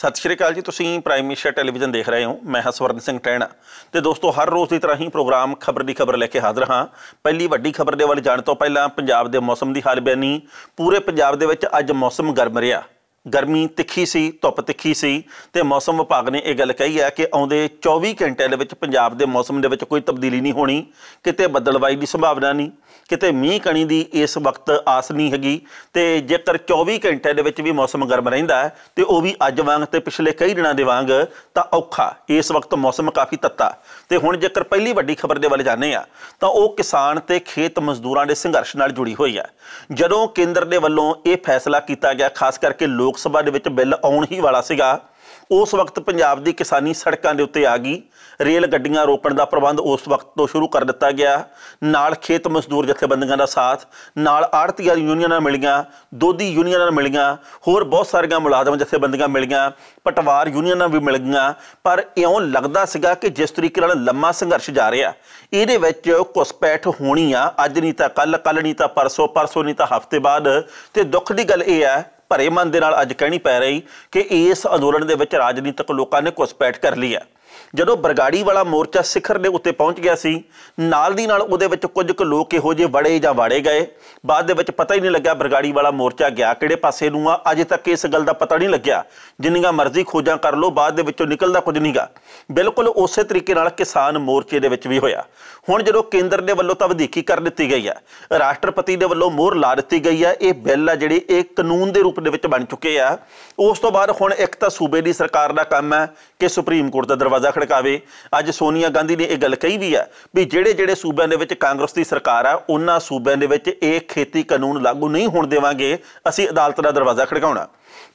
ਸਤਿ ਸ਼੍ਰੀ ਅਕਾਲ ਜੀ ਤੁਸੀਂ ਪ੍ਰਾਈਮ ਏਸ਼ੀਆ ਟੈਲੀਵਿਜ਼ਨ ਦੇਖ ਰਹੇ ਹੋ ਮੈਂ ਹਾਂ ਸਵਰਨ ਸਿੰਘ ਟੈਣਾ ਤੇ ਦੋਸਤੋ ਹਰ ਰੋਜ਼ ਦੀ ਤਰ੍ਹਾਂ ਹੀ ਪ੍ਰੋਗਰਾਮ ਖਬਰ ਦੀ ਖਬਰ ਲੈ ਕੇ ਹਾਜ਼ਰ ਹਾਂ ਪਹਿਲੀ ਵੱਡੀ ਖਬਰ ਦੇ ਵੱਲ ਜਾਣ ਤੋਂ ਪਹਿਲਾਂ ਪੰਜਾਬ ਦੇ ਮੌਸਮ ਦੀ ਹਾਲ ਬਿਆਨੀ ਪੂਰੇ ਪੰਜਾਬ ਦੇ ਵਿੱਚ ਅੱਜ ਮੌਸਮ ਗਰਮ ਰਿਹਾ ਗਰਮੀ ਤਿੱਖੀ ਸੀ ਧੁੱਪ ਤਿੱਖੀ ਸੀ ਤੇ ਮੌਸਮ ਵਿਭਾਗ ਨੇ ਇਹ ਗੱਲ ਕਹੀ ਹੈ ਕਿ ਆਉਂਦੇ 24 ਘੰਟਿਆਂ ਦੇ ਵਿੱਚ ਪੰਜਾਬ ਦੇ ਮੌਸਮ ਦੇ ਵਿੱਚ ਕੋਈ ਤਬਦੀਲੀ ਨਹੀਂ ਹੋਣੀ ਕਿਤੇ ਬੱਦਲਬਾਈ ਦੀ ਸੰਭਾਵਨਾ ਨਹੀਂ ਕਿਤੇ ਮੀਂਹ ਕਣੀ ਦੀ ਇਸ ਵਕਤ ਆਸ ਨਹੀਂ ਹੈਗੀ ਤੇ ਜੇਕਰ 24 ਘੰਟੇ ਦੇ ਵਿੱਚ ਵੀ ਮੌਸਮ ਗਰਮ ਰਹਿੰਦਾ ਤੇ ਉਹ ਵੀ ਅੱਜ ਵਾਂਗ ਤੇ ਪਿਛਲੇ ਕਈ ਦਿਨਾਂ ਦੇ ਵਾਂਗ ਤਾਂ ਔਖਾ ਇਸ ਵਕਤ ਮੌਸਮ ਕਾਫੀ ਤੱਤਾ ਤੇ ਹੁਣ ਜੇਕਰ ਪਹਿਲੀ ਵੱਡੀ ਖਬਰ ਦੇ ਵੱਲ ਜਾਣੇ ਆ ਤਾਂ ਉਹ ਕਿਸਾਨ ਤੇ ਖੇਤ ਮਜ਼ਦੂਰਾਂ ਦੇ ਸੰਘਰਸ਼ ਨਾਲ ਜੁੜੀ ਹੋਈ ਹੈ ਜਦੋਂ ਕੇਂਦਰ ਦੇ ਵੱਲੋਂ ਇਹ ਫੈਸਲਾ ਕੀਤਾ ਗਿਆ ਖਾਸ ਕਰਕੇ ਲੋਕ ਸਭਾ ਦੇ ਵਿੱਚ ਬਿੱਲ ਆਉਣ ਹੀ ਵਾਲਾ ਸੀਗਾ ਉਸ ਵਕਤ ਪੰਜਾਬ ਦੀ ਕਿਸਾਨੀ ਸੜਕਾਂ ਦੇ ਉੱਤੇ ਆ ਗਈ ਰੇਲ ਗੱਡੀਆਂ ਰੋਕਣ ਦਾ ਪ੍ਰਬੰਧ ਉਸ ਵਕਤ ਤੋਂ ਸ਼ੁਰੂ ਕਰ ਦਿੱਤਾ ਗਿਆ ਨਾਲ ਖੇਤ ਮਜ਼ਦੂਰ ਜਥੇਬੰਦੀਆਂ ਦਾ ਸਾਥ ਨਾਲ ਆੜਤੀਆਂ ਯੂਨੀਅਨਾਂ ਨਾਲ ਮਿਲੀਆਂ ਦੋਦੀ ਯੂਨੀਅਨਾਂ ਨਾਲ ਮਿਲੀਆਂ ਹੋਰ ਬਹੁਤ ਸਾਰੀਆਂ ਮੁਲਾਜ਼ਮ ਜਥੇਬੰਦੀਆਂ ਮਿਲੀਆਂ ਪਟਵਾਰ ਯੂਨੀਅਨਾਂ ਵੀ ਮਿਲ ਗਈਆਂ ਪਰ ਇਉਂ ਲੱਗਦਾ ਸੀਗਾ ਕਿ ਜਿਸ ਤਰੀਕੇ ਨਾਲ ਲੰਮਾ ਸੰਘਰਸ਼ ਜਾ ਰਿਹਾ ਇਹਦੇ ਵਿੱਚ ਕੁਸਪੈਠ ਹੋਣੀ ਆ ਅੱਜ ਨਹੀਂ ਤਾਂ ਕੱਲ ਕੱਲ ਨਹੀਂ ਤਾਂ ਪਰਸੋਂ ਪਰਸੋਂ ਨਹੀਂ ਤਾਂ ਹਫ਼ਤੇ ਬਾਅਦ ਤੇ ਦੁੱਖ ਦੀ ਗੱਲ ਇਹ ਹੈ ਭਰੇ ਮਨ ਦੇ ਨਾਲ ਅੱਜ ਕਹਿਣੀ ਪੈ ਰਹੀ ਕਿ ਇਸ ਅੰਦੋਲਨ ਦੇ ਵਿੱਚ ਰਾਜਨੀਤਿਕ ਲੋਕਾਂ ਨੇ ਕੁਸਪੈਠ ਕਰ ਲਈ ਆ ਜਦੋਂ ਬਰਗਾੜੀ ਵਾਲਾ ਮੋਰਚਾ ਸਿਖਰ ਦੇ ਉੱਤੇ ਪਹੁੰਚ ਗਿਆ ਸੀ ਨਾਲ ਦੀ ਨਾਲ ਉਹਦੇ ਵਿੱਚ ਕੁਝ ਕੁ ਲੋਕ ਇਹੋ ਜਿਹੇ ਵੜੇ ਜਾਂ ਵਾੜੇ ਗਏ ਬਾਅਦ ਦੇ ਵਿੱਚ ਪਤਾ ਹੀ ਨਹੀਂ ਲੱਗਿਆ ਬਰਗਾੜੀ ਵਾਲਾ ਮੋਰਚਾ ਗਿਆ ਕਿਹੜੇ ਪਾਸੇ ਨੂੰ ਆ ਅਜੇ ਤੱਕ ਇਸ ਗੱਲ ਦਾ ਪਤਾ ਨਹੀਂ ਲੱਗਿਆ ਜਿੰਨੀਆਂ ਮਰਜ਼ੀ ਖੋਜਾਂ ਕਰ ਲਓ ਬਾਅਦ ਦੇ ਵਿੱਚੋਂ ਨਿਕਲਦਾ ਕੁਝ ਨਹੀਂਗਾ ਬਿਲਕੁਲ ਉਸੇ ਤਰੀਕੇ ਨਾਲ ਕਿਸਾਨ ਮੋਰਚੇ ਦੇ ਵਿੱਚ ਵੀ ਹੋਇਆ ਹੁਣ ਜਦੋਂ ਕੇਂਦਰ ਦੇ ਵੱਲੋਂ ਤਾਂ ਵਧੀਕੀ ਕਰ ਦਿੱਤੀ ਗਈ ਹੈ ਰਾਸ਼ਟਰਪਤੀ ਦੇ ਵੱਲੋਂ ਮੋਹਰ ਲਾ ਦਿੱਤੀ ਗਈ ਹੈ ਇਹ ਬਿੱਲ ਆ ਜਿਹੜੇ ਇਹ ਕਾਨੂੰਨ ਦੇ ਰੂਪ ਦੇ ਵਿੱਚ ਬਣ ਚੁੱਕੇ ਆ ਉਸ ਤੋਂ ਬਾਅਦ ਹੁਣ ਇੱਕ ਤਾਂ ਸੂਬੇ ਦੀ ਸਰਕਾਰ ਦਾ ਕੰਮ ਹੈ ਕਿ ਸੁਪਰੀਮ ਕੋਰਟ ਦਾ ਦਰਵਾਜ਼ਾ ਖੜਕਾਵੇ ਅੱਜ ਸੋਨੀਆ ਗਾਂਧੀ ਨੇ ਇਹ ਗੱਲ ਕਹੀ ਵੀ ਆ ਵੀ ਜਿਹੜੇ ਜਿਹੜੇ ਸੂਬਿਆਂ ਦੇ ਵਿੱਚ ਕਾਂਗਰਸ ਦੀ ਸਰਕਾਰ ਆ ਉਹਨਾਂ ਸੂਬਿਆਂ ਦੇ ਵਿੱਚ ਇਹ ਖੇਤੀ ਕਾਨੂੰਨ ਲਾਗੂ ਨਹੀਂ ਹੋਣ ਦੇਵਾਂਗੇ ਅਸੀਂ ਅਦਾਲਤ ਦਾ ਦਰਵਾਜ਼ਾ ਖੜਕਾਉਣਾ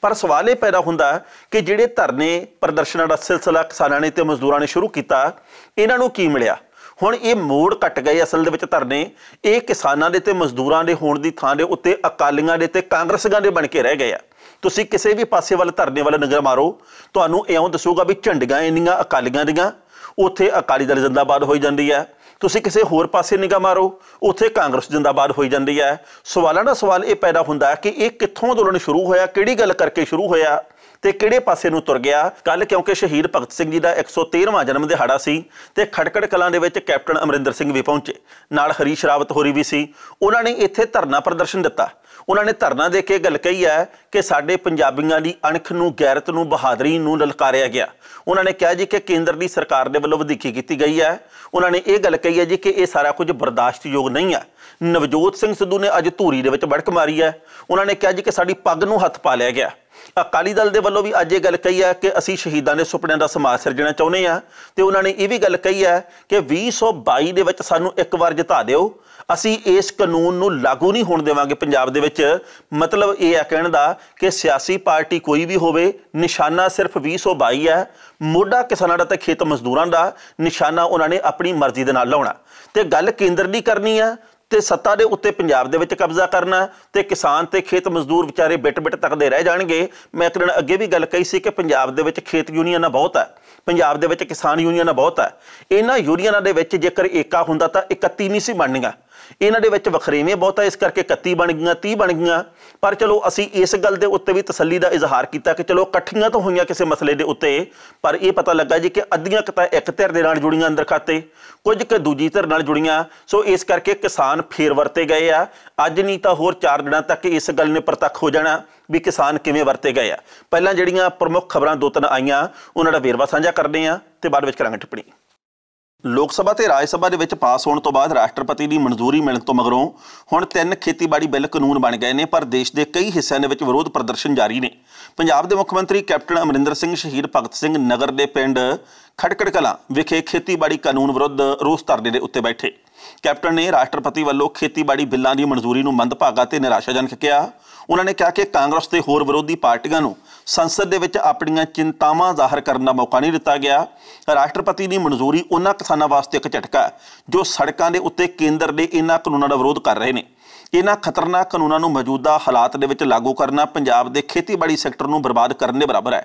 ਪਰ ਸਵਾਲ ਇਹ ਪੈਦਾ ਹੁੰਦਾ ਕਿ ਜਿਹੜੇ ਧਰਨੇ ਪ੍ਰਦਰਸ਼ਨਾਂ ਦਾ ਸਿਲਸਿਲਾ ਕਿਸਾਨਾਂ ਨੇ ਤੇ ਮਜ਼ਦੂਰਾਂ ਨੇ ਸ਼ੁਰੂ ਕੀਤਾ ਇਹਨਾਂ ਨੂੰ ਕੀ ਮਿਲਿਆ ਹੁਣ ਇਹ ਮੋੜ ਘਟ ਗਏ ਅਸਲ ਦੇ ਵਿੱਚ ਧਰਨੇ ਇਹ ਕਿਸਾਨਾਂ ਦੇ ਤੇ ਮਜ਼ਦੂਰਾਂ ਦੇ ਹੋਣ ਦੀ ਥਾਂ ਦੇ ਉੱਤੇ ਅਕਾਲੀਆਂ ਦੇ ਤੇ ਕਾਂਗਰਸੀਆਂ ਦੇ ਬਣ ਕੇ ਰਹਿ ਗਏ ਆ ਤੁਸੀਂ ਕਿਸੇ ਵੀ ਪਾਸੇ ਵੱਲ ਧਰਨੇ ਵੱਲ ਨਗਰ ਮਾਰੋ ਤੁਹਾਨੂੰ ਇਉਂ ਦੱਸੂਗਾ ਵੀ ਝੰਡੀਆਂ ਇੰਨੀਆਂ ਅਕਾਲੀਆਂ ਦੀਆਂ ਉੱਥੇ ਅਕਾਲੀ ਦਲ ਜ਼ਿੰਦਾਬਾਦ ਹੋਈ ਜਾਂਦੀ ਹੈ ਤੁਸੀਂ ਕਿਸੇ ਹੋਰ ਪਾਸੇ ਨਿਗਾਹ ਮਾਰੋ ਉੱਥੇ ਕਾਂਗਰਸ ਜਿੰਦਾਬਾਦ ਹੋਈ ਜਾਂਦੀ ਹੈ ਸਵਾਲਾਂ ਦਾ ਸਵਾਲ ਇਹ ਪੈਦਾ ਹੁੰਦਾ ਹੈ ਕਿ ਇਹ ਕਿੱਥੋਂ ਅੰਦੋਲਨ ਸ਼ੁਰੂ ਹੋਇਆ ਕਿਹੜੀ ਗੱਲ ਕਰਕੇ ਸ਼ੁਰੂ ਹੋਇਆ ਤੇ ਕਿਹੜੇ ਪਾਸੇ ਨੂੰ ਤੁਰ ਗਿਆ ਕੱਲ ਕਿਉਂਕਿ ਸ਼ਹੀਦ ਭਗਤ ਸਿੰਘ ਜੀ ਦਾ 113ਵਾਂ ਜਨਮ ਦਿਹਾੜਾ ਸੀ ਤੇ ਖੜਕੜ ਕਲਾਂ ਦੇ ਵਿੱਚ ਕੈਪਟਨ ਅਮਰਿੰਦਰ ਸਿੰਘ ਵੀ ਪਹੁੰਚੇ ਨਾਲ ਹਰੀਸ਼ ਰਾਵਤ ਹੋਰੀ ਵੀ ਸੀ ਉਹਨਾਂ ਨੇ ਇੱਥੇ ਧਰਨਾ ਪ੍ਰਦਰਸ਼ਨ ਦਿੱਤਾ ਉਹਨਾਂ ਨੇ ਧਰਨਾ ਦੇ ਕੇ ਗੱਲ ਕਹੀ ਹੈ ਕਿ ਸਾਡੇ ਪੰਜਾਬੀਆਂ ਦੀ ਅਣਖ ਨੂੰ ਗੈਰਤ ਨੂੰ ਬਹਾਦਰੀ ਨੂੰ ਲਲਕਾਰਿਆ ਗਿਆ ਉਹਨਾਂ ਨੇ ਕਿਹਾ ਜੀ ਕਿ ਕੇਂਦਰ ਦੀ ਸਰਕਾਰ ਦੇ ਵੱਲੋਂ ਵਧੀਕੀ ਕੀਤੀ ਗਈ ਹੈ ਉਹਨਾਂ ਨੇ ਇਹ ਗੱਲ ਕਹੀ ਹੈ ਜੀ ਕਿ ਇਹ ਸਾਰਾ ਕੁਝ ਬਰਦਾਸ਼ਤਯੋਗ ਨਹੀਂ ਹੈ ਨਵਜੋਤ ਸਿੰਘ ਸਿੱਧੂ ਨੇ ਅੱਜ ਧੂਰੀ ਦੇ ਵਿੱਚ ਬੜਕ ਮਾਰੀ ਹੈ ਉਹਨਾਂ ਨੇ ਕਿਹਾ ਜੀ ਕਿ ਸਾਡੀ ਪੱਗ ਨੂੰ ਹੱਥ ਪਾ ਲਿਆ ਗਿਆ ਅਕਾਲੀ ਦਲ ਦੇ ਵੱਲੋਂ ਵੀ ਅੱਜ ਇਹ ਗੱਲ ਕਹੀ ਹੈ ਕਿ ਅਸੀਂ ਸ਼ਹੀਦਾਂ ਦੇ ਸੁਪਨਿਆਂ ਦਾ ਸਮਾਜ ਸਿਰਜਣਾ ਚਾਹੁੰਦੇ ਆ ਤੇ ਉਹਨਾਂ ਨੇ ਇਹ ਵੀ ਗੱਲ ਕਹੀ ਹੈ ਕਿ 2022 ਦੇ ਵਿੱਚ ਸਾਨੂੰ ਇੱਕ ਵਾਰ ਜਿਤਾ ਦਿਓ ਅਸੀਂ ਇਸ ਕਾਨੂੰਨ ਨੂੰ ਲਾਗੂ ਨਹੀਂ ਹੋਣ ਦੇਵਾਂਗੇ ਪੰਜਾਬ ਦੇ ਵਿੱਚ ਮਤਲਬ ਇਹ ਹੈ ਕਹਿਣ ਦਾ ਕਿ ਸਿਆਸੀ ਪਾਰਟੀ ਕੋਈ ਵੀ ਹੋਵੇ ਨਿਸ਼ਾਨਾ ਸਿਰਫ 2022 ਹੈ ਮੋਢਾ ਕਿਸਾਨਾਂ ਦਾ ਤੇ ਖੇਤ ਮਜ਼ਦੂਰਾਂ ਦਾ ਨਿਸ਼ਾਨਾ ਉਹਨਾਂ ਨੇ ਆਪਣੀ ਮਰਜ਼ੀ ਦੇ ਨਾਲ ਲਾਉਣਾ ਤੇ ਗੱਲ ਕੇਂਦਰ ਦੀ ਕਰਨੀ ਆ ਤੇ ਸੱਤਾ ਦੇ ਉੱਤੇ ਪੰਜਾਬ ਦੇ ਵਿੱਚ ਕਬਜ਼ਾ ਕਰਨਾ ਤੇ ਕਿਸਾਨ ਤੇ ਖੇਤ ਮਜ਼ਦੂਰ ਵਿਚਾਰੇ ਬਿਟ-ਬਿਟ ਤੱਕਦੇ ਰਹਿ ਜਾਣਗੇ ਮੈਂ ਇੱਕ ਦਿਨ ਅੱਗੇ ਵੀ ਗੱਲ ਕਹੀ ਸੀ ਕਿ ਪੰਜਾਬ ਦੇ ਵਿੱਚ ਖੇਤ ਯੂਨੀਅਨਾਂ ਬਹੁਤ ਹੈ ਪੰਜਾਬ ਦੇ ਵਿੱਚ ਕਿਸਾਨ ਯੂਨੀਅਨਾਂ ਬਹੁਤ ਹੈ ਇਹਨਾਂ ਯੂਨੀਅਨਾਂ ਦੇ ਵਿੱਚ ਜੇਕਰ ਏਕਾ ਹੁੰਦਾ ਤਾਂ 31 ਨਹੀਂ ਸੀ ਬਣਨੀਆਂ ਇਹਨਾਂ ਦੇ ਵਿੱਚ ਵਖਰੇਵੇਂ ਬਹੁਤ ਹੈ ਇਸ ਕਰਕੇ 31 ਬਣ ਗਈਆਂ 30 ਬਣ ਗਈਆਂ ਪਰ ਚਲੋ ਅਸੀਂ ਇਸ ਗੱਲ ਦੇ ਉੱਤੇ ਵੀ ਤਸੱਲੀ ਦਾ ਇਜ਼ਹਾਰ ਕੀਤਾ ਕਿ ਚਲੋ ਇਕੱਠੀਆਂ ਤਾਂ ਹੋਈਆਂ ਕਿਸੇ ਮਸਲੇ ਦੇ ਉੱਤੇ ਪਰ ਇਹ ਪਤਾ ਲੱਗਾ ਜੀ ਕਿ ਅੱਧੀਆਂ ਕਿਤਾ ਇੱਕ ਧਿਰ ਦੇ ਨਾਲ ਜੁੜੀਆਂ ਅੰਦਰ ਖਾਤੇ ਕੁਝ ਕਿ ਦੂਜੀ ਧਿਰ ਨਾਲ ਜੁੜੀਆਂ ਸੋ ਇਸ ਕਰਕੇ ਕਿਸਾਨ ਫੇਰ ਵਰਤੇ ਗਏ ਆ ਅੱਜ ਨਹੀਂ ਤਾਂ ਹੋਰ 4 ਦਿਨਾਂ ਤੱਕ ਇਸ ਗੱਲ ਨੇ ਪ੍ਰਤੱਖ ਹੋ ਜਾਣਾ ਵੀ ਕਿਸਾਨ ਕਿਵੇਂ ਵਰਤੇ ਗਏ ਆ ਪਹਿਲਾਂ ਜਿਹੜੀਆਂ ਪ੍ਰਮੁੱਖ ਖਬਰਾਂ ਦੋ ਤਿੰਨ ਆਈਆਂ ਉਹਨਾਂ ਦਾ ਵੇਰਵਾ ਸਾਂਝਾ ਕਰਦੇ ਆ ਤੇ ਬਾਅਦ ਵਿੱਚ ਕਰਾਂਗੇ ਟਿੱਪਣੀ ਲੋਕ ਸਭਾ ਤੇ ਰਾਜ ਸਭਾ ਦੇ ਵਿੱਚ ਪਾਸ ਹੋਣ ਤੋਂ ਬਾਅਦ ਰਾਸ਼ਟਰਪਤੀ ਦੀ ਮਨਜ਼ੂਰੀ ਮਿਲਣ ਤੋਂ ਮਗਰੋਂ ਹੁਣ ਤਿੰਨ ਖੇਤੀਬਾੜੀ ਬਿੱਲ ਕਾਨੂੰਨ ਬਣ ਗਏ ਨੇ ਪਰ ਦੇਸ਼ ਦੇ ਕਈ ਹਿੱਸਿਆਂ ਦੇ ਵਿੱਚ ਵਿਰੋਧ ਪ੍ਰਦਰਸ਼ਨ ਜਾਰੀ ਨੇ ਪੰਜਾਬ ਦੇ ਮੁੱਖ ਮੰਤਰੀ ਕੈਪਟਨ ਅਮਰਿੰਦਰ ਸਿੰਘ ਸ਼ਹੀਦ ਭਗਤ ਸਿੰਘ ਨਗਰ ਦੇ ਪਿੰਡ ਖੜਕੜ ਕਲਾ ਵਿਖੇ ਖੇਤੀਬਾੜੀ ਕਾਨੂੰਨ ਵਿਰੁੱਧ ਰੋਸ ਧਰਨੇ ਦੇ ਉੱਤੇ ਬੈਠੇ ਕੈਪਟਨ ਨੇ ਰਾਸ਼ਟਰਪਤੀ ਵੱਲੋਂ ਖੇਤੀਬਾੜੀ ਬਿੱਲਾਂ ਦੀ ਮਨਜ਼ੂਰੀ ਨੂੰ ਮੰਦਭਾਗਾ ਤੇ ਨਿਰਾਸ਼ਾਜਨਕ ਕਿਹਾ ਉਹਨਾਂ ਨੇ ਕਿਹਾ ਕਿ ਕਾਂਗਰਸ ਤੇ ਹੋਰ ਵਿਰੋਧੀ ਪਾਰਟੀਆਂ ਨੂੰ ਸੰਸਦ ਦੇ ਵਿੱਚ ਆਪਣੀਆਂ ਚਿੰਤਾਵਾਂ ਜ਼ਾਹਰ ਕਰਨ ਦਾ ਮੌਕਾ ਨਹੀਂ ਦਿੱਤਾ ਗਿਆ ਰਾਸ਼ਟਰਪਤੀ ਦੀ ਮਨਜ਼ੂਰੀ ਉਹਨਾਂ ਕਿਸਾਨਾਂ ਵਾਸਤੇ ਇੱਕ ਝਟਕਾ ਜੋ ਸੜਕਾਂ ਦੇ ਉੱਤੇ ਕੇਂਦਰ ਦੇ ਇਹਨਾਂ ਕਾਨੂੰਨਾਂ ਦਾ ਵਿਰੋਧ ਕਰ ਰਹੇ ਨੇ ਇਹਨਾਂ ਖਤਰਨਾਕ ਕਾਨੂੰਨਾਂ ਨੂੰ ਮੌਜੂਦਾ ਹਾਲਾਤ ਦੇ ਵਿੱਚ ਲਾਗੂ ਕਰਨਾ ਪੰਜਾਬ ਦੇ ਖੇਤੀਬਾੜੀ ਸੈਕਟਰ ਨੂੰ ਬਰਬਾਦ ਕਰਨ ਦੇ ਬਰਾਬਰ ਹੈ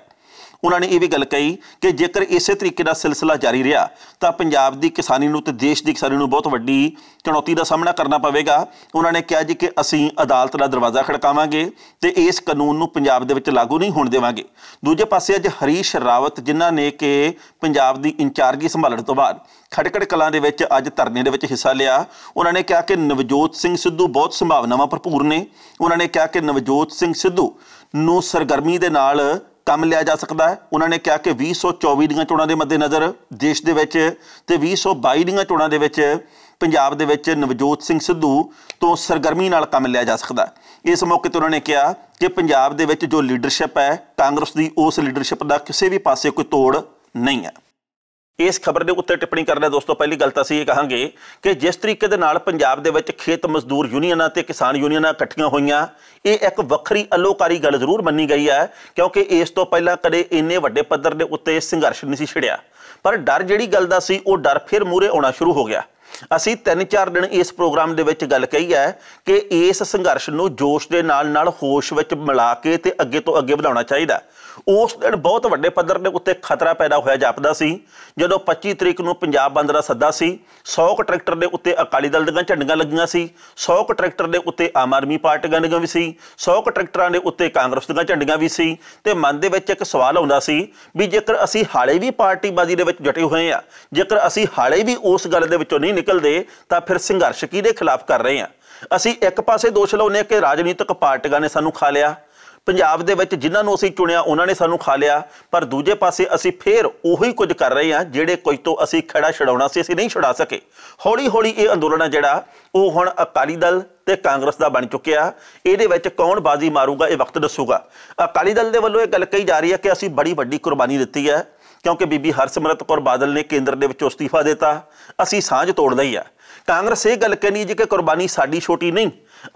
ਉਹਨਾਂ ਨੇ ਇਹ ਵੀ ਗੱਲ ਕਹੀ ਕਿ ਜੇਕਰ ਇਸੇ ਤਰੀਕੇ ਦਾ ਸਿਲਸਿਲਾ ਜਾਰੀ ਰਿਹਾ ਤਾਂ ਪੰਜਾਬ ਦੀ ਕਿਸਾਨੀ ਨੂੰ ਤੇ ਦੇਸ਼ ਦੀ ਕਿਸਾਨੀ ਨੂੰ ਬਹੁਤ ਵੱਡੀ ਚੁਣੌਤੀ ਦਾ ਸਾਹਮਣਾ ਕਰਨਾ ਪਵੇਗਾ ਉਹਨਾਂ ਨੇ ਕਿਹਾ ਜੀ ਕਿ ਅਸੀਂ ਅਦਾਲਤ ਦਾ ਦਰਵਾਜ਼ਾ ਖੜਕਾਵਾਂਗੇ ਤੇ ਇਸ ਕਾਨੂੰਨ ਨੂੰ ਪੰਜਾਬ ਦੇ ਵਿੱਚ ਲਾਗੂ ਨਹੀਂ ਹੋਣ ਦੇਵਾਂਗੇ ਦੂਜੇ ਪਾਸੇ ਅੱਜ ਹਰੀਸ਼ ਰਾਵਤ ਜਿਨ੍ਹਾਂ ਨੇ ਕਿ ਪੰਜਾਬ ਦੀ ਇੰਚਾਰਜੀ ਸੰਭਾਲਣ ਤੋਂ ਬਾਅਦ ਖੜਕੜ ਕਲਾਂ ਦੇ ਵਿੱਚ ਅੱਜ ਧਰਨੇ ਦੇ ਵਿੱਚ ਹਿੱਸਾ ਲਿਆ ਉਹਨਾਂ ਨੇ ਕਿਹਾ ਕਿ ਨਵਜੋਤ ਸਿੰਘ ਸਿੱਧੂ ਬਹੁਤ ਸੰਭਾਵਨਾਵਾਂ ਭਰਪੂਰ ਨੇ ਉਹਨਾਂ ਨੇ ਕਿਹਾ ਕਿ ਨਵਜੋਤ ਸਿੰਘ ਸਿੱਧੂ ਨੂੰ ਸਰਗਰਮੀ ਦੇ ਨਾਲ ਕੰਮ ਲਿਆ ਜਾ ਸਕਦਾ ਹੈ ਉਹਨਾਂ ਨੇ ਕਿਹਾ ਕਿ 2024 ਦੀਆਂ ਚੋਣਾਂ ਦੇ ਮੱਦੇ ਨਜ਼ਰ ਦੇਸ਼ ਦੇ ਵਿੱਚ ਤੇ 2022 ਦੀਆਂ ਚੋਣਾਂ ਦੇ ਵਿੱਚ ਪੰਜਾਬ ਦੇ ਵਿੱਚ ਨਵਜੋਤ ਸਿੰਘ ਸਿੱਧੂ ਤੋਂ ਸਰਗਰਮੀ ਨਾਲ ਕੰਮ ਲਿਆ ਜਾ ਸਕਦਾ ਹੈ ਇਸ ਮੌਕੇ ਤੇ ਉਹਨਾਂ ਨੇ ਕਿਹਾ ਕਿ ਪੰਜਾਬ ਦੇ ਵਿੱਚ ਜੋ ਲੀਡਰਸ਼ਿਪ ਹੈ ਕਾਂਗਰਸ ਦੀ ਉਸ ਲੀਡਰਸ਼ਿਪ ਦਾ ਕਿਸੇ ਵੀ ਪਾਸੇ ਕੋਈ ਤੋੜ ਨਹੀਂ ਹੈ ਇਸ ਖਬਰ ਦੇ ਉੱਤੇ ਟਿੱਪਣੀ ਕਰਨਾ ਦੋਸਤੋ ਪਹਿਲੀ ਗੱਲ ਤਾਂ ਸੀ ਇਹ ਕਹਾਂਗੇ ਕਿ ਜਿਸ ਤਰੀਕੇ ਦੇ ਨਾਲ ਪੰਜਾਬ ਦੇ ਵਿੱਚ ਖੇਤ ਮਜ਼ਦੂਰ ਯੂਨੀਅਨਾਂ ਤੇ ਕਿਸਾਨ ਯੂਨੀਅਨਾਂ ਇਕੱਠੀਆਂ ਹੋਈਆਂ ਇਹ ਇੱਕ ਵੱਖਰੀ ਅਲੋਕਾਰੀ ਗੱਲ ਜ਼ਰੂਰ ਮੰਨੀ ਗਈ ਹੈ ਕਿਉਂਕਿ ਇਸ ਤੋਂ ਪਹਿਲਾਂ ਕਦੇ ਇੰਨੇ ਵੱਡੇ ਪੱਧਰ ਦੇ ਉੱਤੇ ਸੰਘਰਸ਼ ਨਹੀਂ ਸੀ ਛਿੜਿਆ ਪਰ ਡਰ ਜਿਹੜੀ ਗੱਲ ਦਾ ਸੀ ਉਹ ਡਰ ਫਿਰ ਮੂਰੇ ਆਉਣਾ ਸ਼ੁਰੂ ਹੋ ਗਿਆ ਅਸੀਂ 3-4 ਦਿਨ ਇਸ ਪ੍ਰੋਗਰਾਮ ਦੇ ਵਿੱਚ ਗੱਲ ਕਹੀ ਹੈ ਕਿ ਇਸ ਸੰਘਰਸ਼ ਨੂੰ ਜੋਸ਼ ਦੇ ਨਾਲ ਨਾਲ ਹੋਸ਼ ਵਿੱਚ ਮਿਲਾ ਕੇ ਤੇ ਅੱਗੇ ਤੋਂ ਅੱਗੇ ਵਧਾਉਣਾ ਚਾਹੀਦਾ ਉਸ ਦਿਨ ਬਹੁਤ ਵੱਡੇ ਪੱਧਰ ਦੇ ਉੱਤੇ ਖਤਰਾ ਪੈਦਾ ਹੋਇਆ ਜਾਪਦਾ ਸੀ ਜਦੋਂ 25 ਤਰੀਕ ਨੂੰ ਪੰਜਾਬ ਬੰਦ ਦਾ ਸੱਦਾ ਸੀ 100 ਕ ਟਰੈਕਟਰ ਦੇ ਉੱਤੇ ਅਕਾਲੀ ਦਲ ਦੀਆਂ ਝੰਡੀਆਂ ਲੱਗੀਆਂ ਸੀ 100 ਕ ਟਰੈਕਟਰ ਦੇ ਉੱਤੇ ਆਮ ਆਦਮੀ ਪਾਰਟੀ ਦੀਆਂ ਵੀ ਸੀ 100 ਕ ਟਰੈਕਟਰਾਂ ਦੇ ਉੱਤੇ ਕਾਂਗਰਸ ਦੀਆਂ ਝੰਡੀਆਂ ਵੀ ਸੀ ਤੇ ਮਨ ਦੇ ਵਿੱਚ ਇੱਕ ਸਵਾਲ ਆਉਂਦਾ ਸੀ ਵੀ ਜੇਕਰ ਅਸੀਂ ਹਾਲੇ ਵੀ ਬਾਜ਼ੀ ਦੇ ਵਿੱਚ ਜੁਟੇ ਹੋਏ ਆ ਜੇਕਰ ਅਸੀਂ ਹਾਲੇ ਵੀ ਉਸ ਗੱਲ ਦੇ ਵਿੱਚੋਂ ਨਹੀਂ ਨਿਕਲਦੇ ਤਾਂ ਫਿਰ ਸੰਘਰਸ਼ ਕਿਹਦੇ ਖਿਲਾਫ ਕਰ ਰਹੇ ਆ ਅਸੀਂ ਇੱਕ ਪਾਸੇ ਦੋਸ਼ ਲਾਉਨੇ ਕਿ ਰਾਜਨੀਤਿਕ ਪਾਰਟੀਆਂ ਨੇ ਸਾਨੂੰ ਖਾ ਲਿਆ ਪੰਜਾਬ ਦੇ ਵਿੱਚ ਜਿਨ੍ਹਾਂ ਨੂੰ ਅਸੀਂ ਚੁਣਿਆ ਉਹਨਾਂ ਨੇ ਸਾਨੂੰ ਖਾ ਲਿਆ ਪਰ ਦੂਜੇ ਪਾਸੇ ਅਸੀਂ ਫੇਰ ਉਹੀ ਕੁਝ ਕਰ ਰਹੇ ਹਾਂ ਜਿਹੜੇ ਕੁਝ ਤੋਂ ਅਸੀਂ ਖੜਾ ਛਡਾਉਣਾ ਸੀ ਅਸੀਂ ਨਹੀਂ ਛਡਾ ਸਕੇ ਹੌਲੀ ਹੌਲੀ ਇਹ ਅੰਦੋਲਨ ਜਿਹੜਾ ਉਹ ਹੁਣ ਅਕਾਲੀ ਦਲ ਤੇ ਕਾਂਗਰਸ ਦਾ ਬਣ ਚੁੱਕਿਆ ਇਹਦੇ ਵਿੱਚ ਕੌਣ ਬਾਜ਼ੀ ਮਾਰੂਗਾ ਇਹ ਵਕਤ ਦੱਸੂਗਾ ਅਕਾਲੀ ਦਲ ਦੇ ਵੱਲੋਂ ਇਹ ਗੱਲ ਕਹੀ ਜਾ ਰਹੀ ਹੈ ਕਿ ਅਸੀਂ ਬੜੀ ਵੱਡੀ ਕੁਰਬਾਨੀ ਦਿੱਤੀ ਹੈ ਕਿਉਂਕਿ ਬੀਬੀ ਹਰਸਿਮਰਤ ਕੌਰ ਬਾਦਲ ਨੇ ਕੇਂਦਰ ਦੇ ਵਿੱਚੋਂ ਅਸਤੀਫਾ ਦਿੱਤਾ ਅਸੀਂ ਸਾਂਝ ਤੋੜ ਲਈ ਆ ਕਾਂਗਰਸ ਇਹ ਗੱਲ ਕਹਿੰਦੀ ਜੀ ਕਿ ਕੁਰਬਾਨੀ ਸਾਡੀ ਛੋਟੀ ਨਹੀਂ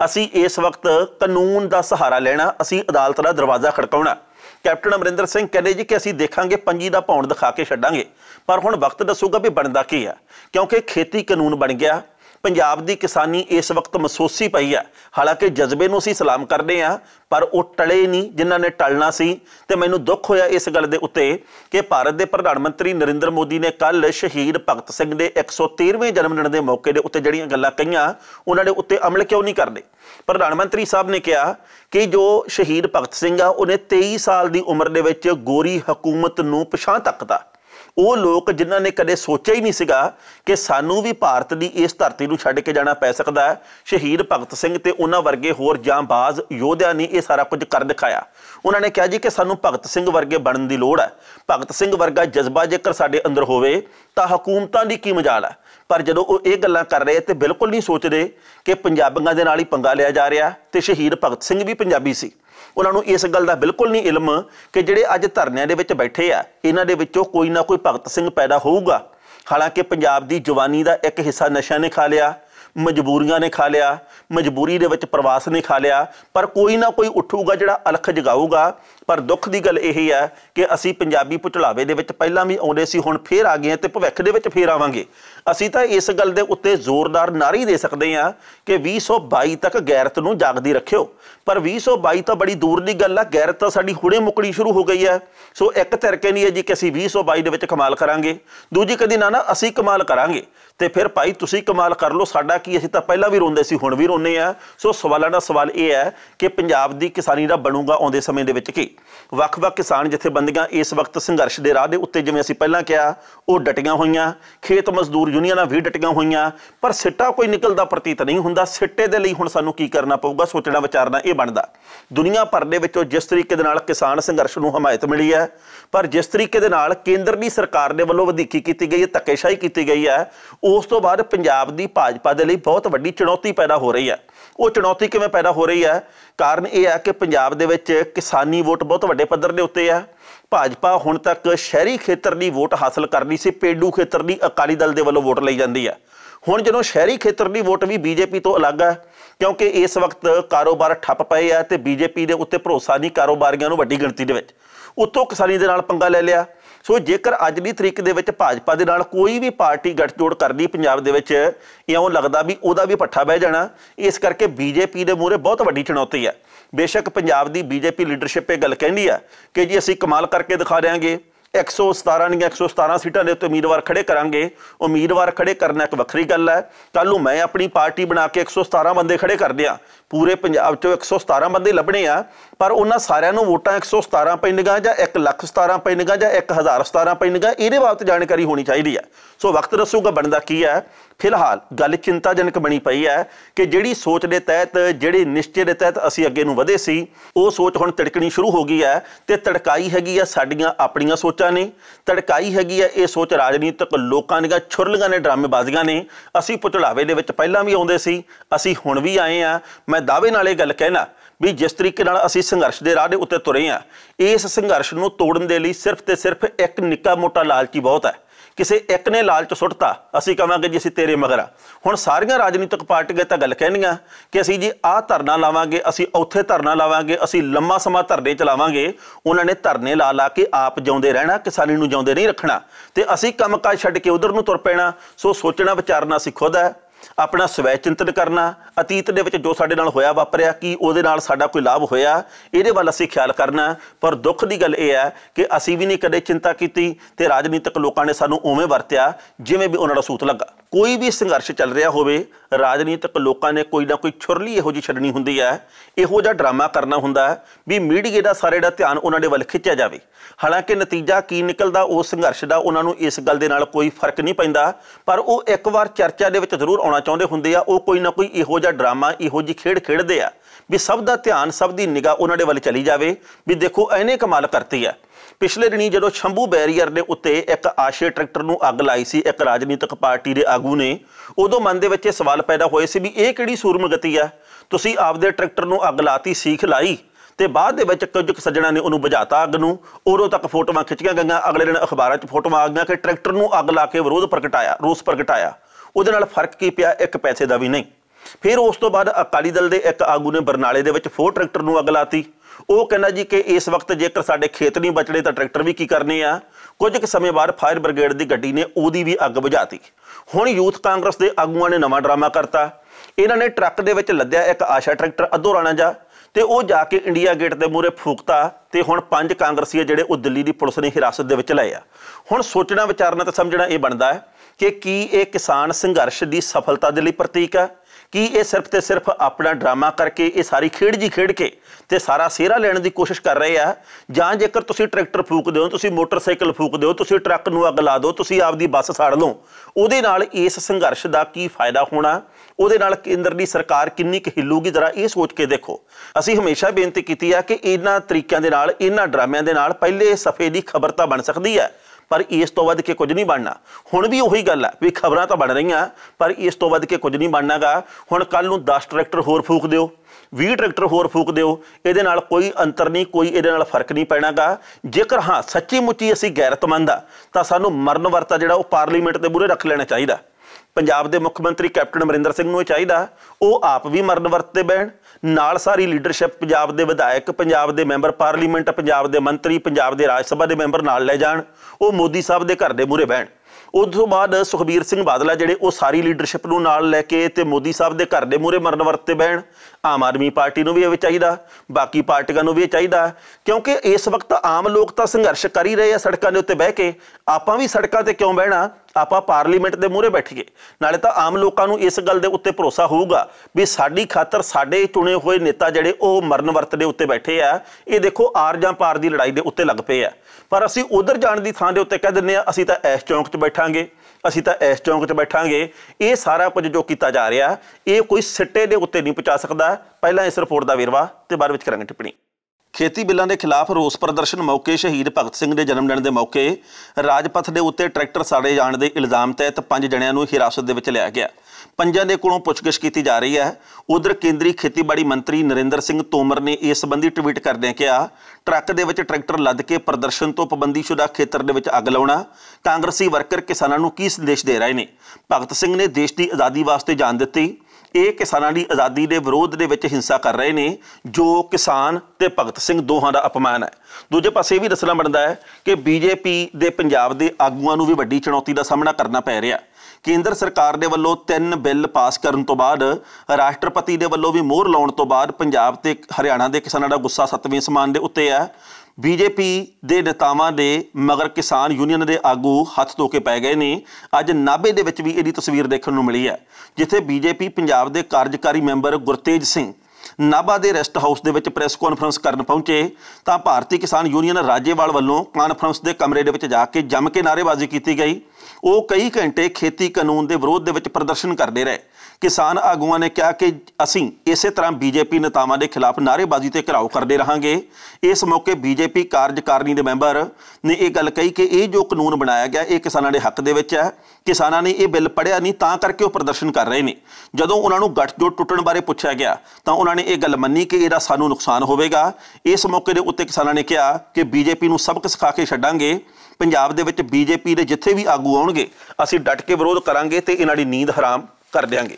ਅਸੀਂ ਇਸ ਵਕਤ ਕਾਨੂੰਨ ਦਾ ਸਹਾਰਾ ਲੈਣਾ ਅਸੀਂ ਅਦਾਲਤ ਦਾ ਦਰਵਾਜ਼ਾ ਖੜਕਾਉਣਾ ਕੈਪਟਨ ਅਮਰਿੰਦਰ ਸਿੰਘ ਕਹਿੰਦੇ ਜੀ ਕਿ ਅਸੀਂ ਦੇਖਾਂਗੇ ਪੰਜੀ ਦਾ ਪੌਂਡ ਦਿਖਾ ਕੇ ਛੱਡਾਂਗੇ ਪਰ ਹੁਣ ਵਕਤ ਦੱਸੂਗਾ ਵੀ ਬਣਦਾ ਕੀ ਆ ਕਿਉਂਕਿ ਖੇਤੀ ਕਾਨੂੰਨ ਬਣ ਗਿਆ ਪੰਜਾਬ ਦੀ ਕਿਸਾਨੀ ਇਸ ਵਕਤ ਮਸੋਸੀ ਪਈ ਹੈ ਹਾਲਾਂਕਿ ਜਜ਼ਬੇ ਨੂੰ ਅਸੀਂ ਸਲਾਮ ਕਰਦੇ ਆ ਪਰ ਉਹ ਟਲੇ ਨਹੀਂ ਜਿਨ੍ਹਾਂ ਨੇ ਟਲਣਾ ਸੀ ਤੇ ਮੈਨੂੰ ਦੁੱਖ ਹੋਇਆ ਇਸ ਗੱਲ ਦੇ ਉੱਤੇ ਕਿ ਭਾਰਤ ਦੇ ਪ੍ਰਧਾਨ ਮੰਤਰੀ ਨਰਿੰਦਰ ਮੋਦੀ ਨੇ ਕੱਲ ਸ਼ਹੀਦ ਭਗਤ ਸਿੰਘ ਦੇ 113ਵੇਂ ਜਨਮ ਦਿਨ ਦੇ ਮੌਕੇ ਦੇ ਉੱਤੇ ਜਿਹੜੀਆਂ ਗੱਲਾਂ ਕਹੀਆਂ ਉਹਨਾਂ ਦੇ ਉੱਤੇ ਅਮਲ ਕਿਉਂ ਨਹੀਂ ਕਰਦੇ ਪ੍ਰਧਾਨ ਮੰਤਰੀ ਸਾਹਿਬ ਨੇ ਕਿਹਾ ਕਿ ਜੋ ਸ਼ਹੀਦ ਭਗਤ ਸਿੰਘ ਆ ਉਹਨੇ 23 ਸਾਲ ਦੀ ਉਮਰ ਦੇ ਵਿੱਚ ਗੋਰੀ ਹਕੂਮਤ ਨੂੰ ਪਛਾਣ ਤੱਕਦਾ ਉਹ ਲੋਕ ਜਿਨ੍ਹਾਂ ਨੇ ਕਦੇ ਸੋਚਿਆ ਹੀ ਨਹੀਂ ਸੀਗਾ ਕਿ ਸਾਨੂੰ ਵੀ ਭਾਰਤ ਦੀ ਇਸ ਧਰਤੀ ਨੂੰ ਛੱਡ ਕੇ ਜਾਣਾ ਪੈ ਸਕਦਾ ਹੈ ਸ਼ਹੀਦ ਭਗਤ ਸਿੰਘ ਤੇ ਉਹਨਾਂ ਵਰਗੇ ਹੋਰ ਜਾਂਬਾਜ਼ ਯੋਧਿਆਂ ਨੇ ਇਹ ਸਾਰਾ ਕੁਝ ਕਰ ਦਿਖਾਇਆ ਉਹਨਾਂ ਨੇ ਕਿਹਾ ਜੀ ਕਿ ਸਾਨੂੰ ਭਗਤ ਸਿੰਘ ਵਰਗੇ ਬਣਨ ਦੀ ਲੋੜ ਹੈ ਭਗਤ ਸਿੰਘ ਵਰਗਾ ਜਜ਼ਬਾ ਜੇਕਰ ਸਾਡੇ ਅੰਦਰ ਹੋਵੇ ਤਾਂ ਹਕੂਮਤਾਂ ਦੀ ਕੀ ਮਜਾਲ ਹੈ ਪਰ ਜਦੋਂ ਉਹ ਇਹ ਗੱਲਾਂ ਕਰ ਰਹੇ ਤੇ ਬਿਲਕੁਲ ਨਹੀਂ ਸੋਚਦੇ ਕਿ ਪੰਜਾਬੀਆਂ ਦੇ ਨਾਲ ਹੀ ਪੰਗਾ ਲਿਆ ਜਾ ਰਿਹਾ ਤੇ ਸ਼ਹੀਦ ਭਗਤ ਸਿੰਘ ਵੀ ਪੰਜਾਬੀ ਸੀ ਉਹਨਾਂ ਨੂੰ ਇਸ ਗੱਲ ਦਾ ਬਿਲਕੁਲ ਨਹੀਂ ਇਲਮ ਕਿ ਜਿਹੜੇ ਅੱਜ ਧਰਨਿਆਂ ਦੇ ਵਿੱਚ ਬੈਠੇ ਆ ਇਹਨਾਂ ਦੇ ਵਿੱਚੋਂ ਕੋਈ ਨਾ ਕੋਈ ਭਗਤ ਸਿੰਘ ਪੈਦਾ ਹੋਊਗਾ ਹਾਲਾਂਕਿ ਪੰਜਾਬ ਦੀ ਜਵਾਨੀ ਦਾ ਇੱਕ ਹਿੱਸਾ ਨਸ਼ਾ ਨੇ ਖਾ ਲਿਆ ਮਜਬੂਰੀਆਂ ਨੇ ਖਾ ਲਿਆ ਮਜਬੂਰੀ ਦੇ ਵਿੱਚ ਪ੍ਰਵਾਸ ਨੇ ਖਾ ਲਿਆ ਪਰ ਕੋਈ ਨਾ ਕੋਈ ਉੱਠੂਗਾ ਜਿਹੜਾ ਅਲਖ ਜਗਾਊਗਾ ਪਰ ਦੁੱਖ ਦੀ ਗੱਲ ਇਹ ਹੈ ਕਿ ਅਸੀਂ ਪੰਜਾਬੀ ਪੁਚਲਾਵੇ ਦੇ ਵਿੱਚ ਪਹਿਲਾਂ ਵੀ ਆਉਂਦੇ ਸੀ ਹੁਣ ਫੇਰ ਆ ਗਏ ਤੇ ਭਵਿੱਖ ਦੇ ਵਿੱਚ ਫੇਰ ਆਵਾਂਗੇ ਅਸੀਂ ਤਾਂ ਇਸ ਗੱਲ ਦੇ ਉੱਤੇ ਜ਼ੋਰਦਾਰ ਨਾਰੀ ਦੇ ਸਕਦੇ ਹਾਂ ਕਿ 2022 ਤੱਕ ਗੈਰਤ ਨੂੰ ਜਾਗਦੀ ਰੱਖਿਓ ਪਰ 2022 ਤਾਂ ਬੜੀ ਦੂਰ ਦੀ ਗੱਲ ਆ ਗੈਰਤ ਤਾਂ ਸਾਡੀ ਹੁਣੇ ਮੁਕੜੀ ਸ਼ੁਰੂ ਹੋ ਗਈ ਹੈ ਸੋ ਇੱਕ ਤਰਕੇ ਨਹੀਂ ਹੈ ਜੀ ਕਿ ਅਸੀਂ 2022 ਦੇ ਵਿੱਚ ਕਮਾਲ ਕਰਾਂਗੇ ਦੂਜੀ ਕਦੀ ਨਾ ਨਾ ਅਸੀਂ ਕਮਾਲ ਕਰਾਂਗੇ ਤੇ ਫਿਰ ਭਾਈ ਤੁਸੀਂ ਕਮਾਲ ਕਰ ਲਓ ਸਾਡਾ ਕੀ ਅਸੀਂ ਤਾਂ ਪਹਿਲਾਂ ਵੀ ਰੋਂਦੇ ਸੀ ਹੁਣ ਵੀ ਰੋਨੇ ਆ ਸੋ ਸਵਾਲਾਂ ਦਾ ਸਵਾਲ ਇਹ ਹੈ ਕਿ ਪੰਜਾਬ ਦੀ ਕਿਸਾਨੀ ਦਾ ਬਣੂਗਾ ਆਉਂਦੇ ਸਮੇਂ ਦੇ ਵਿੱਚ ਕੀ ਵੱਖ-ਵੱਖ ਕਿਸਾਨ ਜਿੱਥੇ ਬੰਦੀਆਂ ਇਸ ਵਕਤ ਸੰਘਰਸ਼ ਦੇ ਰਾਹ ਦੇ ਉੱਤੇ ਜਿਵੇਂ ਅਸੀਂ ਪਹਿਲਾਂ ਕਿਹਾ ਉਹ ਡਟੀਆਂ ਹੋਈਆਂ ਖੇਤ ਮਜ਼ਦੂਰ ਯੂਨੀਅਨਾਂ ਵੀ ਡਟੀਆਂ ਹੋਈਆਂ ਪਰ ਸਿੱਟਾ ਕੋਈ ਨਿਕਲਦਾ ਪ੍ਰਤੀਤ ਨਹੀਂ ਹੁੰਦਾ ਸਿੱਟੇ ਦੇ ਲਈ ਹੁਣ ਸਾਨੂੰ ਕੀ ਕਰਨਾ ਪਊਗਾ ਸੋਚਣਾ ਵਿਚਾਰਨਾ ਇਹ ਬਣਦਾ ਦੁਨੀਆ ਭਰ ਦੇ ਵਿੱਚੋਂ ਜਿਸ ਤਰੀਕੇ ਦੇ ਨਾਲ ਕਿਸਾਨ ਸੰਘਰਸ਼ ਨੂੰ ਹਮਾਇਤ ਮਿਲੀ ਹੈ ਪਰ ਜਿਸ ਤਰੀਕੇ ਦੇ ਨਾਲ ਕੇਂਦਰਲੀ ਸਰਕਾਰ ਦੇ ਵੱਲੋਂ ਵਧੀਕੀ ਕੀਤੀ ਗਈ ਹੈ ਧੱਕੇਸ਼ਾਹੀ ਕੀਤੀ ਗਈ ਹੈ ਉਸ ਤੋਂ ਬਾਅਦ ਪੰਜਾਬ ਦੀ ਭਾਜਪਾ ਦੇ ਲਈ ਬਹੁਤ ਵੱਡੀ ਚੁਣੌਤੀ ਪੈਦਾ ਹੋ ਰਹੀ ਹੈ ਉਹ ਚੁਣੌਤੀ ਕਿਵੇਂ ਪੈਦਾ ਹੋ ਰਹੀ ਹੈ ਕਾਰਨ ਇਹ ਹੈ ਕਿ ਪੰਜਾਬ ਦੇ ਵਿੱਚ ਕਿਸਾਨੀ ਵੋਟ ਬਹੁਤ ਵੱਡੇ ਪੱਧਰ ਦੇ ਉੱਤੇ ਹੈ ਭਾਜਪਾ ਹੁਣ ਤੱਕ ਸ਼ਹਿਰੀ ਖੇਤਰ ਦੀ ਵੋਟ ਹਾਸਲ ਕਰਨੀ ਸੀ ਪੇਡੂ ਖੇਤਰ ਦੀ ਅਕਾਲੀ ਦਲ ਦੇ ਵੱਲੋਂ ਵੋਟ ਲਈ ਜਾਂਦੀ ਹੈ ਹੁਣ ਜਦੋਂ ਸ਼ਹਿਰੀ ਖੇਤਰ ਦੀ ਵੋਟ ਵੀ ਬੀਜੇਪੀ ਤੋਂ ਅਲੱਗ ਹੈ ਕਿਉਂਕਿ ਇਸ ਵਕਤ ਕਾਰੋਬਾਰ ਠੱਪ ਪਏ ਆ ਤੇ ਬੀਜੇਪੀ ਦੇ ਉੱਤੇ ਭਰੋਸਾ ਨਹੀਂ ਕਾਰੋਬਾਰੀਆਂ ਨੂੰ ਵੱਡੀ ਗਿਣਤੀ ਦੇ ਵਿੱਚ ਉੱਥੋਂ ਕਿਸਾਨੀ ਦੇ ਨਾਲ ਪੰਗਾ ਲੈ ਲਿਆ ਸੋ ਜੇਕਰ ਅੱਜ ਦੀ ਤਰੀਕ ਦੇ ਵਿੱਚ ਭਾਜਪਾ ਦੇ ਨਾਲ ਕੋਈ ਵੀ ਪਾਰਟੀ ਗੱਠਜੋੜ ਕਰਦੀ ਪੰਜਾਬ ਦੇ ਵਿੱਚ ਇਉਂ ਲੱਗਦਾ ਵੀ ਉਹਦਾ ਵੀ ਪੱਠਾ ਬਹਿ ਜਾਣਾ ਇਸ ਕਰਕੇ ਬੀਜੇਪੀ ਦੇ ਮੂਹਰੇ ਬਹੁਤ ਵੱਡੀ ਚੁਣੌਤੀ ਹੈ ਬੇਸ਼ੱਕ ਪੰਜਾਬ ਦੀ ਬੀਜੇਪੀ ਲੀਡਰਸ਼ਿਪ ਇਹ ਗੱਲ ਕਹਿੰਦੀ ਆ ਕਿ ਜੀ ਅਸੀਂ ਕਮਾਲ ਕਰਕੇ ਦਿਖਾ ਦੇਾਂਗੇ 117 ਨਹੀਂ 117 ਸੀਟਾਂ ਦੇ ਉੱਤੇ ਉਮੀਦਵਾਰ ਖੜੇ ਕਰਾਂਗੇ ਉਮੀਦਵਾਰ ਖੜੇ ਕਰਨਾ ਇੱਕ ਵੱਖਰੀ ਗੱਲ ਹੈ ਕੱਲ ਨੂੰ ਮੈਂ ਆਪਣੀ ਪਾਰਟੀ ਬਣਾ ਕੇ 117 ਬੰਦੇ ਖੜੇ ਕਰ ਦਿਆਂ ਪੂਰੇ ਪੰਜਾਬ ਚੋਂ 117 ਬੰਦੇ ਲੱਭਣੇ ਆ ਪਰ ਉਹਨਾਂ ਸਾਰਿਆਂ ਨੂੰ ਵੋਟਾਂ 117 ਪੈਣਗਾ ਜਾਂ 1 ਲੱਖ 17 ਜਾਂ 1017 ਪੈਣਗਾ ਇਹਦੇ ਬਾਬਤ ਜਾਣਕਾਰੀ ਹੋਣੀ ਚਾਹੀਦੀ ਆ ਸੋ ਵਕਤ ਦੱਸੂਗਾ ਬਣਦਾ ਕੀ ਆ ਫਿਲਹਾਲ ਗੱਲ ਚਿੰਤਾਜਨਕ ਬਣੀ ਪਈ ਆ ਕਿ ਜਿਹੜੀ ਸੋਚ ਦੇ ਤਹਿਤ ਜਿਹੜੇ ਨਿਸ਼ਚੇ ਦੇ ਤਹਿਤ ਅਸੀਂ ਅੱਗੇ ਨੂੰ ਵਧੇ ਸੀ ਉਹ ਸੋਚ ਹੁਣ ਤੜਕਣੀ ਸ਼ੁਰੂ ਹੋ ਗਈ ਆ ਤੇ ਤੜਕਾਈ ਹੈਗੀ ਆ ਸਾਡੀਆਂ ਆਪਣੀਆਂ ਸੋਚਾਂ ਨੇ ਤੜਕਾਈ ਹੈਗੀ ਆ ਇਹ ਸੋਚ ਰਾਜਨੀਤਿਕ ਲੋਕਾਂ ਦੀਆਂ ਛੁਰਲੀਆਂ ਨੇ ਡਰਾਮੇਬਾਜ਼ੀਆਂ ਨੇ ਅਸੀਂ ਪੁਤਲਾਵੇ ਦੇ ਵਿੱਚ ਪਹਿਲਾਂ ਵੀ ਆਉਂਦੇ ਸੀ ਅਸੀਂ ਹੁਣ ਵੀ ਆਏ ਆ ਮੈਂ ਦਾਅਵੇ ਨਾਲ ਇਹ ਗੱਲ ਕਹਿਣਾ ਵੀ ਜਿਸ ਤਰੀਕੇ ਨਾਲ ਅਸੀਂ ਸੰਘਰਸ਼ ਦੇ ਰਾਹ ਦੇ ਉੱਤੇ ਤੁਰੇ ਆ ਇਸ ਸੰਘਰਸ਼ ਨੂੰ ਤੋੜਨ ਦੇ ਲਈ ਸਿਰਫ ਤੇ ਸਿਰਫ ਇੱਕ ਨਿੱਕਾ ਮੋਟਾ ਲਾਲਚੀ ਬਹੁਤ ਹੈ ਕਿਸੇ ਇੱਕ ਨੇ ਲਾਲਚ ਸੁੱਟਤਾ ਅਸੀਂ ਕਵਾਂਗੇ ਜੀ ਅਸੀਂ ਤੇਰੇ ਮਗਰ ਆ ਹੁਣ ਸਾਰੀਆਂ ਰਾਜਨੀਤਿਕ ਪਾਰਟੀਆਂ ਤਾਂ ਗੱਲ ਕਹਿਣੀਆਂ ਕਿ ਅਸੀਂ ਜੀ ਆਹ ਧਰਨਾ ਲਾਵਾਂਗੇ ਅਸੀਂ ਉੱਥੇ ਧਰਨਾ ਲਾਵਾਂਗੇ ਅਸੀਂ ਲੰਮਾ ਸਮਾਂ ਧਰਨੇ ਚਲਾਵਾਂਗੇ ਉਹਨਾਂ ਨੇ ਧਰਨੇ ਲਾ ਲਾ ਕੇ ਆਪ ਜਿਉਂਦੇ ਰਹਿਣਾ ਕਿਸਾਨੀ ਨੂੰ ਜਿਉਂਦੇ ਨਹੀਂ ਰੱਖਣਾ ਤੇ ਅਸੀਂ ਕੰਮਕਾਜ ਛੱਡ ਕੇ ਉਧਰ ਨੂੰ ਤੁਰ ਪੈਣਾ ਸੋ ਸੋਚਣਾ ਵਿਚਾਰਨਾ ਸਿੱਖੋ ਦਾ ਆਪਣਾ ਸਵੈ ਚਿੰਤਨ ਕਰਨਾ ਅਤੀਤ ਦੇ ਵਿੱਚ ਜੋ ਸਾਡੇ ਨਾਲ ਹੋਇਆ ਵਾਪਰਿਆ ਕਿ ਉਹਦੇ ਨਾਲ ਸਾਡਾ ਕੋਈ ਲਾਭ ਹੋਇਆ ਇਹਦੇ ਵੱਲ ਅਸੀਂ ਖਿਆਲ ਕਰਨਾ ਪਰ ਦੁੱਖ ਦੀ ਗੱਲ ਇਹ ਹੈ ਕਿ ਅਸੀਂ ਵੀ ਨਹੀਂ ਕਦੇ ਚਿੰਤਾ ਕੀਤੀ ਤੇ ਰਾਜਨੀਤਿਕ ਲੋਕਾਂ ਨੇ ਸਾਨੂੰ ਉਵੇਂ ਵਰਤਿਆ ਜਿਵੇਂ ਵੀ ਉਹਨਾਂ ਦਾ ਸੂਤ ਲੱਗਾ ਕੋਈ ਵੀ ਸੰਘਰਸ਼ ਚੱਲ ਰਿਹਾ ਹੋਵੇ ਰਾਜਨੀਤਿਕ ਲੋਕਾਂ ਨੇ ਕੋਈ ਨਾ ਕੋਈ ਛੁਰਲੀ ਇਹੋ ਜੀ ਛੱਡਣੀ ਹੁੰਦੀ ਹੈ ਇਹੋ ਜਿਹਾ ਡਰਾਮਾ ਕਰਨਾ ਹੁੰਦਾ ਹੈ ਵੀ ਮੀਡੀਆ ਦਾ ਸਾਰੇ ਦਾ ਧਿਆਨ ਉਹਨਾਂ ਦੇ ਵੱਲ ਖਿੱਚਿਆ ਜਾਵੇ ਹਾਲਾਂਕਿ ਨਤੀਜਾ ਕੀ ਨਿਕਲਦਾ ਉਸ ਸੰਘਰਸ਼ ਦਾ ਉਹਨਾਂ ਨੂੰ ਇਸ ਗੱਲ ਦੇ ਨਾਲ ਕੋਈ ਫਰਕ ਨਹੀਂ ਪੈਂਦਾ ਪਰ ਉਹ ਇੱਕ ਵਾਰ ਚਰਚਾ ਦੇ ਵਿੱਚ ਜ਼ਰੂਰ ਆਉਣਾ ਚਾਹੁੰਦੇ ਹੁੰਦੇ ਆ ਉਹ ਕੋਈ ਨਾ ਕੋਈ ਇਹੋ ਜਿਹਾ ਡਰਾਮਾ ਇਹੋ ਜੀ ਖੇਡ ਖੇਡਦੇ ਆ ਵੀ ਸਭ ਦਾ ਧਿਆਨ ਸਭ ਦੀ ਨਿਗਾਹ ਉਹਨਾਂ ਦੇ ਵੱਲ ਚਲੀ ਜਾਵੇ ਵੀ ਦੇਖੋ ਐਨੇ ਕਮਾਲ ਕਰਤੀ ਆ ਪਿਛਲੇ ਦਿਨੀ ਜਦੋਂ ਸ਼ੰਭੂ ਬੈਰੀਅਰ ਦੇ ਉੱਤੇ ਇੱਕ ਆਸ਼ੇ ਟਰੈਕਟਰ ਨੂੰ ਅੱਗ ਲਾਈ ਸੀ ਇੱਕ ਰਾਜਨੀਤਿਕ ਪਾਰਟੀ ਦੇ ਆਗੂ ਨੇ ਉਦੋਂ ਮਨ ਦੇ ਵਿੱਚ ਇਹ ਸਵਾਲ ਪੈਦਾ ਹੋਏ ਸੀ ਵੀ ਇਹ ਕਿਹੜੀ ਸੂਰਮਗਤੀ ਆ ਤੁਸੀਂ ਆਪਦੇ ਟਰੈਕਟਰ ਨੂੰ ਅੱਗ ਲਾਤੀ ਸੀਖ ਲਾਈ ਤੇ ਬਾਅਦ ਦੇ ਵਿੱਚ ਕੁਝ ਸੱਜਣਾ ਨੇ ਉਹਨੂੰ ਬੁਝਾਤਾ ਅੱਗ ਨੂੰ ਉਦੋਂ ਤੱਕ ਫੋਟੋਆਂ ਖਿੱਚੀਆਂ ਗਈਆਂ ਅਗਲੇ ਦਿਨ ਅਖਬਾਰਾਂ 'ਚ ਫੋਟੋਆਂ ਆ ਗਈਆਂ ਕਿ ਟਰੈਕਟਰ ਨੂੰ ਅੱਗ ਲਾ ਕੇ ਵਿਰੋਧ ਪ੍ਰਗਟਾਇਆ ਰੋਸ ਪ੍ਰਗਟਾਇਆ ਉਹਦੇ ਨਾਲ ਫਰਕ ਕੀ ਪਿਆ ਇੱਕ ਪੈਸੇ ਦਾ ਵੀ ਨਹੀਂ ਫਿਰ ਉਸ ਤੋਂ ਬਾਅਦ ਅਕਾਲੀ ਦਲ ਦੇ ਇੱਕ ਆਗੂ ਨੇ ਬਰਨਾਲੇ ਦੇ ਵਿੱਚ ਫੋਰ ਟਰੈਕਟਰ ਨੂੰ ਅੱਗ ਲਾਤੀ ਉਹ ਕਹਿੰਦਾ ਜੀ ਕਿ ਇਸ ਵਕਤ ਜੇਕਰ ਸਾਡੇ ਖੇਤ ਨਹੀਂ ਬਚੜੇ ਤਾਂ ਟਰੈਕਟਰ ਵੀ ਕੀ ਕਰਨੇ ਆ ਕੁਝ ਕੁ ਸਮੇਂ ਬਾਅਦ ਫਾਇਰ ਬ੍ਰਿਗੇਡ ਦੀ ਗੱਡੀ ਨੇ ਉਹਦੀ ਵੀ ਅੱਗ ਬੁਝਾਤੀ ਹੁਣ ਯੂਥ ਕਾਂਗਰਸ ਦੇ ਆਗੂਆਂ ਨੇ ਨਵਾਂ ਡਰਾਮਾ ਕਰਤਾ ਇਹਨਾਂ ਨੇ ਟਰੱਕ ਦੇ ਵਿੱਚ ਲੱਦਿਆ ਇੱਕ ਆਸ਼ਾ ਟਰੈਕਟਰ ਅੱਧੋ ਰਾਣਾ ਜਾ ਤੇ ਉਹ ਜਾ ਕੇ ਇੰਡੀਆ ਗੇਟ ਦੇ ਮੂਹਰੇ ਫੂਕਤਾ ਤੇ ਹੁਣ ਪੰਜ ਕਾਂਗਰਸੀਏ ਜਿਹੜੇ ਉਹ ਦਿੱਲੀ ਦੀ ਪੁਲਿਸ ਨੇ ਹਿਰਾਸਤ ਦੇ ਵਿੱਚ ਲਏ ਆ ਹੁਣ ਸੋਚਣਾ ਵਿਚਾਰਨਾ ਤੇ ਸਮਝਣਾ ਇਹ ਬਣਦਾ ਹੈ ਕਿ ਕੀ ਇਹ ਕਿਸਾਨ ਸੰਘਰਸ਼ ਦੀ ਸਫਲਤਾ ਦੇ ਲਈ ਪ੍ਰਤੀਕ ਹੈ ਕਿ ਇਹ ਸਿਰਫ ਤੇ ਸਿਰਫ ਆਪਣਾ ਡਰਾਮਾ ਕਰਕੇ ਇਹ ਸਾਰੀ ਖੇਡ ਜੀ ਖੇਡ ਕੇ ਤੇ ਸਾਰਾ ਸਿਹਰਾ ਲੈਣ ਦੀ ਕੋਸ਼ਿਸ਼ ਕਰ ਰਹੇ ਆ ਜਾਂ ਜੇਕਰ ਤੁਸੀਂ ਟਰੈਕਟਰ ਫੂਕ ਦਿਓ ਤੁਸੀਂ ਮੋਟਰਸਾਈਕਲ ਫੂਕ ਦਿਓ ਤੁਸੀਂ ਟਰੱਕ ਨੂੰ ਅੱਗ ਲਾ ਦਿਓ ਤੁਸੀਂ ਆਪਦੀ ਬੱਸ ਸਾੜ ਲਓ ਉਹਦੇ ਨਾਲ ਇਸ ਸੰਘਰਸ਼ ਦਾ ਕੀ ਫਾਇਦਾ ਹੋਣਾ ਉਹਦੇ ਨਾਲ ਕੇਂਦਰ ਦੀ ਸਰਕਾਰ ਕਿੰਨੀ ਕੁ ਹਿੱਲੂਗੀ ਜ਼ਰਾ ਇਹ ਸੋਚ ਕੇ ਦੇਖੋ ਅਸੀਂ ਹਮੇਸ਼ਾ ਬੇਨਤੀ ਕੀਤੀ ਆ ਕਿ ਇਹਨਾਂ ਤਰੀਕਿਆਂ ਦੇ ਨਾਲ ਇਹਨਾਂ ਡਰਾਮਿਆਂ ਦੇ ਨਾਲ ਪਹਿਲੇ ਸਫੇ ਦੀ ਖਬਰ ਤਾਂ ਬਣ ਸਕਦੀ ਹੈ ਪਰ ਇਸ ਤੋਂ ਵੱਧ ਕੇ ਕੁਝ ਨਹੀਂ ਬਣਨਾ ਹੁਣ ਵੀ ਉਹੀ ਗੱਲ ਆ ਵੀ ਖਬਰਾਂ ਤਾਂ ਬਣ ਰਹੀਆਂ ਪਰ ਇਸ ਤੋਂ ਵੱਧ ਕੇ ਕੁਝ ਨਹੀਂ ਬਣਨਾਗਾ ਹੁਣ ਕੱਲ ਨੂੰ 10 ਟਰੈਕਟਰ ਹੋਰ ਫੂਕ ਦਿਓ 20 ਟਰੈਕਟਰ ਹੋਰ ਫੂਕ ਦਿਓ ਇਹਦੇ ਨਾਲ ਕੋਈ ਅੰਤਰ ਨਹੀਂ ਕੋਈ ਇਹਦੇ ਨਾਲ ਫਰਕ ਨਹੀਂ ਪੈਣਾਗਾ ਜੇਕਰ ਹਾਂ ਸੱਚੀ ਮੁੱਚੀ ਅਸੀਂ ਗੈਰਤਮੰਦ ਆ ਤਾਂ ਸਾਨੂੰ ਮਰਨ ਵਰਤਾ ਜਿਹੜਾ ਉਹ ਪਾਰਲੀਮੈਂਟ ਦੇ ਮੂਹਰੇ ਰੱਖ ਲੈਣਾ ਚਾਹੀਦਾ ਪੰਜਾਬ ਦੇ ਮੁੱਖ ਮੰਤਰੀ ਕੈਪਟਨ ਅਮਰਿੰਦਰ ਸਿੰਘ ਨੂੰ ਇਹ ਚਾਹੀਦਾ ਉਹ ਆਪ ਵੀ ਮਰਨ ਵਰਤ ਤੇ ਬੈਣ ਨਾਲ ਸਾਰੀ ਲੀਡਰਸ਼ਿਪ ਪੰਜਾਬ ਦੇ ਵਿਧਾਇਕ ਪੰਜਾਬ ਦੇ ਮੈਂਬਰ ਪਾਰਲੀਮੈਂਟ ਪੰਜਾਬ ਦੇ ਮੰਤਰੀ ਪੰਜਾਬ ਦੇ ਰਾਜ ਸਭਾ ਦੇ ਮੈਂਬਰ ਨਾਲ ਲੈ ਜਾਣ ਉਹ ਮੋਦੀ ਸਾਹਿਬ ਦੇ ਘਰ ਦੇ ਮੂਹਰੇ ਬਹਿਣ ਉਸ ਤੋਂ ਬਾਅਦ ਸੁਖਬੀਰ ਸਿੰਘ ਬਾਦਲ ਜਿਹੜੇ ਉਹ ਸਾਰੀ ਲੀਡਰਸ਼ਿਪ ਨੂੰ ਨਾਲ ਲੈ ਕੇ ਤੇ ਮੋਦੀ ਸਾਹਿਬ ਦੇ ਘਰ ਦੇ ਮੂਹਰੇ ਮਰਨ ਵਰਤੇ ਬਹਿਣ ਆਮ ਆਦਮੀ ਪਾਰਟੀ ਨੂੰ ਵੀ ਇਹ ਚਾਹੀਦਾ ਬਾਕੀ ਪਾਰਟੀਆਂ ਨੂੰ ਵੀ ਇਹ ਚਾਹੀਦਾ ਕਿਉਂਕਿ ਇਸ ਵਕਤ ਆਮ ਲੋਕ ਤਾਂ ਸੰਘਰਸ਼ ਕਰ ਹੀ ਰਹੇ ਆ ਸੜਕਾਂ ਦੇ ਉੱਤੇ ਬਹਿ ਕੇ ਆਪਾਂ ਵੀ ਸੜਕਾਂ ਤੇ ਕਿਉਂ ਬਹਿਣਾ ਆਪਾਂ ਪਾਰਲੀਮੈਂਟ ਦੇ ਮੂਹਰੇ ਬੈਠੀਏ ਨਾਲੇ ਤਾਂ ਆਮ ਲੋਕਾਂ ਨੂੰ ਇਸ ਗੱਲ ਦੇ ਉੱਤੇ ਭਰੋਸਾ ਹੋਊਗਾ ਵੀ ਸਾਡੀ ਖਾਤਰ ਸਾਡੇ ਚੁਣੇ ਹੋਏ ਨੇਤਾ ਜਿਹੜੇ ਉਹ ਮਰਨ ਵਰਤ ਦੇ ਉੱਤੇ ਬੈਠੇ ਆ ਇਹ ਦੇਖੋ ਆਰ ਜਾਂ ਪਾਰ ਦੀ ਲੜਾਈ ਦੇ ਉੱਤੇ ਲੱਗ ਪਏ ਆ ਪਰ ਅਸੀਂ ਉਧਰ ਜਾਣ ਦੀ ਥਾਂ ਦੇ ਉੱਤੇ ਕਹਿ ਦਿੰਨੇ ਆ ਅਸੀਂ ਤਾਂ ਇਸ ਚੌਂਕ 'ਚ ਬੈਠਾਂਗੇ ਅਸੀਂ ਤਾਂ ਇਸ ਚੌਂਕ 'ਚ ਬੈਠਾਂਗੇ ਇਹ ਸਾਰਾ ਕੁਝ ਜੋ ਕੀਤਾ ਜਾ ਰਿਹਾ ਇਹ ਕੋਈ ਸਿੱਟੇ ਦੇ ਉੱਤੇ ਨਹੀਂ ਪਹੁੰਚਾ ਸਕਦਾ ਪਹਿਲਾਂ ਇਸ ਰਿਪੋਰਟ ਦਾ ਵੇਰਵਾ ਤੇ ਬਾਅਦ ਵਿੱਚ ਕਰਾਂਗੇ ਟਿੱਪਣੀ ਖੇਤੀ ਬਿੱਲਾਂ ਦੇ ਖਿਲਾਫ ਰੋਸ ਪ੍ਰਦਰਸ਼ਨ ਮੌਕੇ ਸ਼ਹੀਦ ਭਗਤ ਸਿੰਘ ਦੇ ਜਨਮ ਦਿਨ ਦੇ ਮੌਕੇ ਰਾਜਪਥ ਦੇ ਉੱਤੇ ਟਰੈਕਟਰ ਸਾੜੇ ਜਾਣ ਦੇ ਇਲਜ਼ਾਮ ਤਹਿਤ ਪੰਜ ਜਣਿਆਂ ਨੂੰ ਹਿਰਾਸਤ ਦੇ ਵਿੱਚ ਲਿਆ ਗਿਆ ਪੰਜਾਂ ਦੇ ਕੋਲੋਂ ਪੁੱਛਗਿੱਛ ਕੀਤੀ ਜਾ ਰਹੀ ਹੈ ਉਧਰ ਕੇਂਦਰੀ ਖੇਤੀਬਾੜੀ ਮੰਤਰੀ ਨਰਿੰਦਰ ਸਿੰਘ ਤੋਮਰ ਨੇ ਇਸ ਸੰਬੰਧੀ ਟਵੀਟ ਕਰਦਿਆਂ ਕਿਹਾ ਟਰੱਕ ਦੇ ਵਿੱਚ ਟਰੈਕਟਰ ਲੱਦ ਕੇ ਪ੍ਰਦਰਸ਼ਨ ਤੋਂ ਪਾਬੰਦੀਸ਼ੁਦਾ ਖੇਤਰ ਦੇ ਵਿੱਚ ਅੱਗ ਲਾਉਣਾ ਕਾਂਗਰਸੀ ਵਰਕਰ ਕਿਸਾਨਾਂ ਨੂੰ ਕੀ ਸੰਦੇਸ਼ ਦੇ ਰਹੇ ਨੇ ਭਗਤ ਸਿੰਘ ਨੇ ਦੇਸ਼ ਦੀ ਆਜ਼ਾਦੀ ਵਾਸਤੇ ਜਾਨ ਦਿੱਤੀ ਇਹ ਕਿਸਾਨਾਂ ਦੀ ਆਜ਼ਾਦੀ ਦੇ ਵਿਰੋਧ ਦੇ ਵਿੱਚ ਹਿੰਸਾ ਕਰ ਰਹੇ ਨੇ ਜੋ ਕਿਸਾਨ ਤੇ ਭਗਤ ਸਿੰਘ ਦੋਹਾਂ ਦਾ ਅਪਮਾਨ ਹੈ ਦੂਜੇ ਪਾਸੇ ਇਹ ਵੀ ਦੱਸਣਾ ਬਣਦਾ ਹੈ ਕਿ ਬੀਜੇਪੀ ਦੇ ਪੰਜਾਬ ਦੇ ਆਗੂਆਂ ਨੂੰ ਵੀ ਵੱਡੀ ਚੁਣੌਤੀ ਦਾ ਸਾਹਮਣਾ ਕਰਨਾ ਪੈ ਰਿਹਾ ਹੈ ਕੇਂਦਰ ਸਰਕਾਰ ਦੇ ਵੱਲੋਂ ਤਿੰਨ ਬਿੱਲ ਪਾਸ ਕਰਨ ਤੋਂ ਬਾਅਦ ਰਾਸ਼ਟਰਪਤੀ ਦੇ ਵੱਲੋਂ ਵੀ ਮੋਹਰ ਲਾਉਣ ਤੋਂ ਬਾਅਦ ਪੰਜਾਬ ਤੇ ਹਰਿਆਣਾ ਦੇ ਕਿਸਾਨਾਂ ਦਾ ਗੁੱਸਾ ਸਤਵੇਂ ਸਮਾਨ ਦੇ ਉੱਤੇ ਹੈ ਬੀਜੇਪੀ ਦੇ ਨੇਤਾਵਾਂ ਦੇ ਮਗਰ ਕਿਸਾਨ ਯੂਨੀਅਨ ਦੇ ਆਗੂ ਹੱਥ ਧੋ ਕੇ ਪੈ ਗਏ ਨੇ ਅੱਜ ਨਾਬੇ ਦੇ ਵਿੱਚ ਵੀ ਇਹਦੀ ਤਸਵੀਰ ਦੇਖਣ ਨੂੰ ਮਿਲੀ ਹੈ ਜਿੱਥੇ ਬੀਜੇਪੀ ਪੰਜਾਬ ਦੇ ਕਾਰਜਕਾਰੀ ਮੈਂਬਰ ਗੁਰਤੇਜ ਸਿੰਘ ਨਾਭਾ ਦੇ ਰੈਸਟ ਹਾਊਸ ਦੇ ਵਿੱਚ ਪ੍ਰੈਸ ਕਾਨਫਰੰਸ ਕਰਨ ਪਹੁੰਚੇ ਤਾਂ ਭਾਰਤੀ ਕਿਸਾਨ ਯੂਨੀਅਨ ਰਾਜੇਵਾਲ ਵੱਲੋਂ ਕਾਨਫਰੰਸ ਦੇ ਕਮਰੇ ਦੇ ਵਿੱਚ ਜਾ ਕੇ ਜੰਮ ਕੇ ਨਾਰੇਬਾਜ਼ੀ ਕੀਤੀ ਗਈ ਉਹ ਕਈ ਘੰਟੇ ਖੇਤੀ ਕਾਨੂੰਨ ਦੇ ਵਿਰੋਧ ਦੇ ਵਿੱਚ ਪ੍ਰਦਰਸ਼ਨ ਕਰਦੇ ਰਹੇ ਕਿਸਾਨ ਆਗੂਆਂ ਨੇ ਕਿਹਾ ਕਿ ਅਸੀਂ ਇਸੇ ਤਰ੍ਹਾਂ ਬੀਜੇਪੀ ਨੇਤਾਵਾਂ ਦੇ ਖਿਲਾਫ ਨਾਰੇਬਾਜ਼ੀ ਤੇ ਘਰਾਓ ਕਰਦੇ ਰਹਾਂਗੇ ਇਸ ਮੌਕੇ ਬੀਜੇਪੀ ਕਾਰਜਕਾਰਨੀ ਦੇ ਮੈਂਬਰ ਨੇ ਇਹ ਗੱਲ ਕਹੀ ਕਿ ਇਹ ਜੋ ਕਾਨੂੰਨ ਬਣਾਇਆ ਗਿਆ ਇਹ ਕਿਸਾਨਾਂ ਦੇ ਹੱਕ ਦੇ ਵਿੱਚ ਹੈ ਕਿਸਾਨਾਂ ਨੇ ਇਹ ਬਿੱਲ ਪੜਿਆ ਨਹੀਂ ਤਾਂ ਕਰਕੇ ਉਹ ਪ੍ਰਦਰਸ਼ਨ ਕਰ ਰਹੇ ਨੇ ਜਦੋਂ ਉਹਨਾਂ ਨੂੰ ਗੱਠਜੋੜ ਟੁੱਟਣ ਬਾਰੇ ਪੁੱਛਿਆ ਗਿਆ ਤਾਂ ਉਹਨਾਂ ਨੇ ਇਹ ਗੱਲ ਮੰਨੀ ਕਿ ਇਹਦਾ ਸਾਨੂੰ ਨੁਕਸਾਨ ਹੋਵੇਗਾ ਇਸ ਮੌਕੇ ਦੇ ਉੱਤੇ ਕਿਸਾਨਾਂ ਨੇ ਕਿਹਾ ਕਿ ਬੀਜੇਪੀ ਨੂੰ ਸਬਕ ਸਿਖਾ ਕੇ ਛੱਡਾਂਗੇ ਪੰਜਾਬ ਦੇ ਵਿੱਚ ਬੀਜੇਪੀ ਦੇ ਜਿੱਥੇ ਵੀ ਆਗੂ ਆਉਣਗੇ ਅਸੀਂ ਡਟ ਕੇ ਵਿਰੋਧ ਕਰਾਂਗੇ ਤੇ ਇਹਨਾਂ ਦੀ ਨੀਂਦ ਹਰਾਮ ਕਰ ਦਿਆਂਗੇ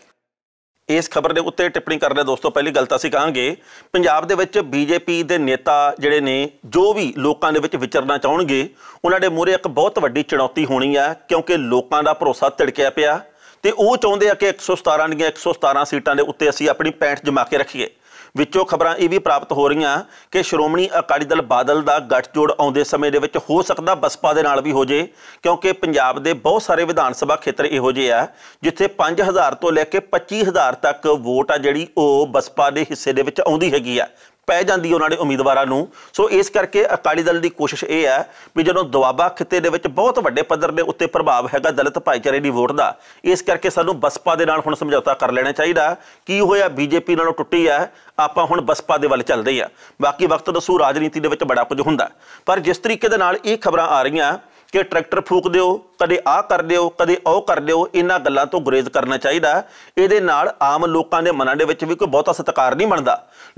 ਇਸ ਖਬਰ ਦੇ ਉੱਤੇ ਟਿੱਪਣੀ ਕਰ ਰਹੇ ਦੋਸਤੋ ਪਹਿਲੀ ਗੱਲ ਤਾਂ ਅਸੀਂ ਕਹਾਂਗੇ ਪੰਜਾਬ ਦੇ ਵਿੱਚ ਬੀਜੇਪੀ ਦੇ ਨੇਤਾ ਜਿਹੜੇ ਨੇ ਜੋ ਵੀ ਲੋਕਾਂ ਦੇ ਵਿੱਚ ਵਿਚਰਨਾ ਚਾਹਣਗੇ ਉਹਨਾਂ ਦੇ ਮੂਹਰੇ ਇੱਕ ਬਹੁਤ ਵੱਡੀ ਚੁਣੌਤੀ ਹੋਣੀ ਆ ਕਿਉਂਕਿ ਲੋਕਾਂ ਦਾ ਭਰੋਸਾ ਤਿੜਕਿਆ ਪਿਆ ਤੇ ਉਹ ਚਾਹੁੰਦੇ ਆ ਕਿ 117 ਦੀਆਂ 117 ਸੀਟਾਂ ਦੇ ਉੱਤੇ ਅਸੀਂ ਆਪਣੀ ਪੈਂਟ ਜਮਾ ਕੇ ਰੱਖੀਏ ਵਿੱਚੋਂ ਖਬਰਾਂ ਇਹ ਵੀ ਪ੍ਰਾਪਤ ਹੋ ਰਹੀਆਂ ਕਿ ਸ਼੍ਰੋਮਣੀ ਅਕਾਲੀ ਦਲ ਬਾਦਲ ਦਾ ਗੱਠਜੋੜ ਆਉਂਦੇ ਸਮੇਂ ਦੇ ਵਿੱਚ ਹੋ ਸਕਦਾ ਬਸਪਾ ਦੇ ਨਾਲ ਵੀ ਹੋ ਜੇ ਕਿਉਂਕਿ ਪੰਜਾਬ ਦੇ ਬਹੁਤ ਸਾਰੇ ਵਿਧਾਨ ਸਭਾ ਖੇਤਰ ਇਹੋ ਜਿਹੇ ਆ ਜਿੱਥੇ 5000 ਤੋਂ ਲੈ ਕੇ 25000 ਤੱਕ ਵੋਟ ਆ ਜਿਹੜੀ ਉਹ ਬਸਪਾ ਦੇ ਹਿੱਸੇ ਦੇ ਵਿੱਚ ਆਉਂਦੀ ਹੈਗੀ ਆ ਪੈ ਜਾਂਦੀ ਉਹਨਾਂ ਦੇ ਉਮੀਦਵਾਰਾਂ ਨੂੰ ਸੋ ਇਸ ਕਰਕੇ ਅਕਾਲੀ ਦਲ ਦੀ ਕੋਸ਼ਿਸ਼ ਇਹ ਹੈ ਵੀ ਜਦੋਂ ਦੁਆਬਾ ਖਿੱਤੇ ਦੇ ਵਿੱਚ ਬਹੁਤ ਵੱਡੇ ਪੱਧਰ ਦੇ ਉੱਤੇ ਪ੍ਰਭਾਵ ਹੈਗਾ ਦਲਿਤ ਭਾਈਚਾਰੇ ਦੀ ਵੋਟ ਦਾ ਇਸ ਕਰਕੇ ਸਾਨੂੰ ਬਸਪਾ ਦੇ ਨਾਲ ਹੁਣ ਸਮਝੌਤਾ ਕਰ ਲੈਣਾ ਚਾਹੀਦਾ ਕੀ ਹੋਇਆ ਬੀਜੇਪੀ ਨਾਲੋਂ ਟੁੱਟੀ ਹੈ ਆਪਾਂ ਹੁਣ ਬਸਪਾ ਦੇ ਵੱਲ ਚੱਲਦੇ ਆ ਬਾਕੀ ਵਕਤ ਦੱਸੂ ਰਾਜਨੀਤੀ ਦੇ ਵਿੱਚ ਬੜਾ ਕੁਝ ਹੁੰਦਾ ਪਰ ਜਿਸ ਤਰੀਕੇ ਦੇ ਨਾਲ ਇਹ ਖਬਰਾਂ ਆ ਰਹੀਆਂ ਕਿ ਟਰੈਕਟਰ ਫੂਕ ਦਿਓ ਕਦੇ ਆਹ ਕਰ ਦਿਓ ਕਦੇ ਉਹ ਕਰ ਦਿਓ ਇਹਨਾਂ ਗੱਲਾਂ ਤੋਂ ਗੁਰੇਜ਼ ਕਰਨਾ ਚਾਹੀਦਾ ਇਹਦੇ ਨਾਲ ਆਮ ਲੋਕਾਂ ਦੇ ਮਨਾਂ ਦੇ ਵਿੱਚ ਵੀ ਕੋਈ ਬਹੁਤਾ ਸਤਿਕਾਰ ਨਹੀਂ ਬਣਦਾ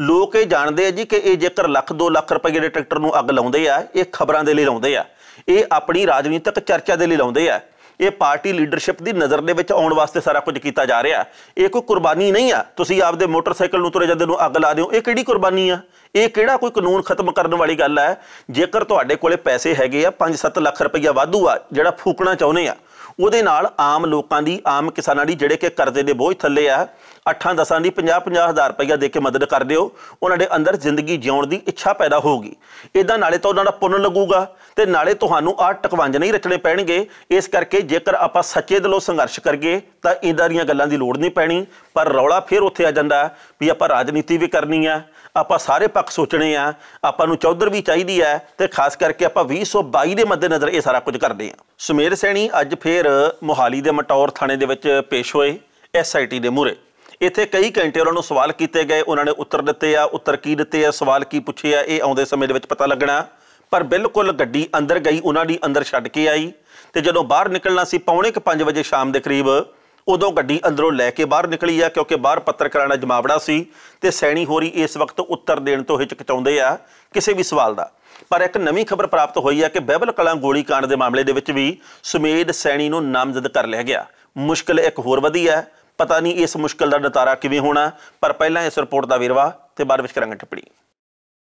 ਲੋਕ ਇਹ ਜਾਣਦੇ ਆ ਜੀ ਕਿ ਇਹ ਜੇਕਰ ਲੱਖ 2 ਲੱਖ ਰੁਪਏ ਦੇ ਟਰੈਕਟਰ ਨੂੰ ਅੱਗ ਲਾਉਂਦੇ ਆ ਇਹ ਖਬਰਾਂ ਦੇ ਲਈ ਲਾਉਂਦੇ ਆ ਇਹ ਆਪਣੀ ਰਾਜਨੀਤਿਕ ਚਰਚਾ ਦੇ ਲਈ ਲਾਉਂਦੇ ਆ ਇਹ ਪਾਰਟੀ ਲੀਡਰਸ਼ਿਪ ਦੀ ਨਜ਼ਰ ਦੇ ਵਿੱਚ ਆਉਣ ਵਾਸਤੇ ਸਾਰਾ ਕੁਝ ਕੀਤਾ ਜਾ ਰਿਹਾ ਇਹ ਕੋਈ ਕੁਰਬਾਨੀ ਨਹੀਂ ਆ ਤੁਸੀਂ ਆਪਦੇ ਮੋਟਰਸਾਈਕਲ ਨੂੰ ਤੁਰੇ ਜਾਂਦੇ ਨੂੰ ਅੱਗ ਲਾ ਦਿਓ ਇਹ ਕਿਹੜੀ ਕੁਰਬਾਨੀ ਆ ਇਹ ਕਿਹੜਾ ਕੋਈ ਕਾਨੂੰਨ ਖਤਮ ਕਰਨ ਵਾਲੀ ਗੱਲ ਹੈ ਜੇਕਰ ਤੁਹਾਡੇ ਕੋਲੇ ਪੈਸੇ ਹੈਗੇ ਆ 5-7 ਲੱਖ ਰੁਪਈਆ ਵਾਧੂ ਆ ਜਿਹੜਾ ਫੂਕਣਾ ਚਾਹੁੰਦੇ ਆ ਉਹਦੇ ਨਾਲ ਆਮ ਲੋਕਾਂ ਦੀ ਆਮ ਕਿਸਾਨਾਂ ਦੀ ਜਿਹੜੇ ਕਿ ਕਰਜ਼ੇ ਦੇ ਬੋਝ ਥੱਲੇ ਆ 8 ਦਸਾਂ ਦੀ 50-50 ਹਜ਼ਾਰ ਰੁਪਈਆ ਦੇ ਕੇ ਮਦਦ ਕਰਦੇ ਹੋ ਉਹਨਾਂ ਦੇ ਅੰਦਰ ਜ਼ਿੰਦਗੀ ਜਿਉਣ ਦੀ ਇੱਛਾ ਪੈਦਾ ਹੋਊਗੀ ਇਦਾਂ ਨਾਲੇ ਤਾਂ ਉਹਨਾਂ ਦਾ ਪੁੰਨ ਲੱਗੂਗਾ ਤੇ ਨਾਲੇ ਤੁਹਾਨੂੰ ਆਹ ਟਕਵੰਜ ਨਹੀਂ ਰਚਣੇ ਪੈਣਗੇ ਇਸ ਕਰਕੇ ਜੇਕਰ ਆਪਾਂ ਸੱਚੇ ਦਿਲੋਂ ਸੰਘਰਸ਼ ਕਰਗੇ ਤਾਂ ਇਦਾਂ ਦੀਆਂ ਗੱਲਾਂ ਦੀ ਲੋੜ ਨਹੀਂ ਪੈਣੀ ਪਰ ਰੌਲਾ ਫਿਰ ਉੱਥੇ ਆ ਜਾਂਦਾ ਵੀ ਆਪਾਂ ਰਾਜਨੀਤੀ ਵੀ ਕਰਨੀ ਆ ਆਪਾਂ ਸਾਰੇ ਪੱਖ ਸੋਚਣੇ ਆ ਆਪਾਂ ਨੂੰ ਚੌਧਰ ਵੀ ਚਾਹੀਦੀ ਹੈ ਤੇ ਖਾਸ ਕਰਕੇ ਆਪਾਂ 2022 ਦੇ ਮੱਦੇ ਨਜ਼ਰ ਇਹ ਸਾਰਾ ਕੁਝ ਕਰਦੇ ਆ ਸੁਮੇਰ ਸੈਣੀ ਅੱਜ ਫੇਰ ਮੋਹਾਲੀ ਦੇ ਮਟੌਰ ਥਾਣੇ ਦੇ ਵਿੱਚ ਪੇਸ਼ ਹੋਏ ਐਸਆਈਟੀ ਦੇ ਮੂਰੇ ਇੱਥੇ ਕਈ ਘੰਟੇ ਉਹਨਾਂ ਨੂੰ ਸਵਾਲ ਕੀਤੇ ਗਏ ਉਹਨਾਂ ਨੇ ਉੱਤਰ ਦਿੱਤੇ ਆ ਉੱਤਰ ਕੀ ਦਿੱਤੇ ਆ ਸਵਾਲ ਕੀ ਪੁੱਛੇ ਆ ਇਹ ਆਉਂਦੇ ਸਮੇਂ ਦੇ ਵਿੱਚ ਪਤਾ ਲੱਗਣਾ ਪਰ ਬਿਲਕੁਲ ਗੱਡੀ ਅੰਦਰ ਗਈ ਉਹਨਾਂ ਦੀ ਅੰਦਰ ਛੱਡ ਕੇ ਆਈ ਤੇ ਜਦੋਂ ਬਾਹਰ ਨਿਕਲਣਾ ਸੀ ਪੌਣੇ 5 ਵਜੇ ਸ਼ਾਮ ਦੇ ਕਰੀਬ ਉਦੋਂ ਗੱਡੀ ਅੰਦਰੋਂ ਲੈ ਕੇ ਬਾਹਰ ਨਿਕਲੀ ਆ ਕਿਉਂਕਿ ਬਾਹਰ ਪੱਤਰਕਾਰਾਂ ਦਾ ਜਮਾਵੜਾ ਸੀ ਤੇ ਸੈਣੀ ਹੋਰੀ ਇਸ ਵਕਤ ਉੱਤਰ ਦੇਣ ਤੋਂ ਹਿਚਕਚਾਉਂਦੇ ਆ ਕਿਸੇ ਵੀ ਸਵਾਲ ਦਾ ਪਰ ਇੱਕ ਨਵੀਂ ਖਬਰ ਪ੍ਰਾਪਤ ਹੋਈ ਹੈ ਕਿ ਬਹਿਬਲ ਕਲਾਂ ਗੋਲੀ ਕਾਂਡ ਦੇ ਮਾਮਲੇ ਦੇ ਵਿੱਚ ਵੀ ਸੁਮੇਦ ਸੈਣੀ ਨੂੰ ਨਾਮਜ਼ਦ ਕਰ ਲਿਆ ਗਿਆ ਮੁਸ਼ਕਲ ਇੱਕ ਹੋਰ ਵਧੀ ਹੈ ਪਤਾ ਨਹੀਂ ਇਸ ਮੁਸ਼ਕਲ ਦਾ ਨਤਾਰਾ ਕਿਵੇਂ ਹੋਣਾ ਪਰ ਪਹਿਲਾਂ ਇਸ ਰਿਪੋਰਟ ਦਾ ਵੇਰਵਾ ਤੇ ਬਾਅਦ ਵਿੱਚ ਕਰਾਂਗੇ ਟਿੱਪਣੀ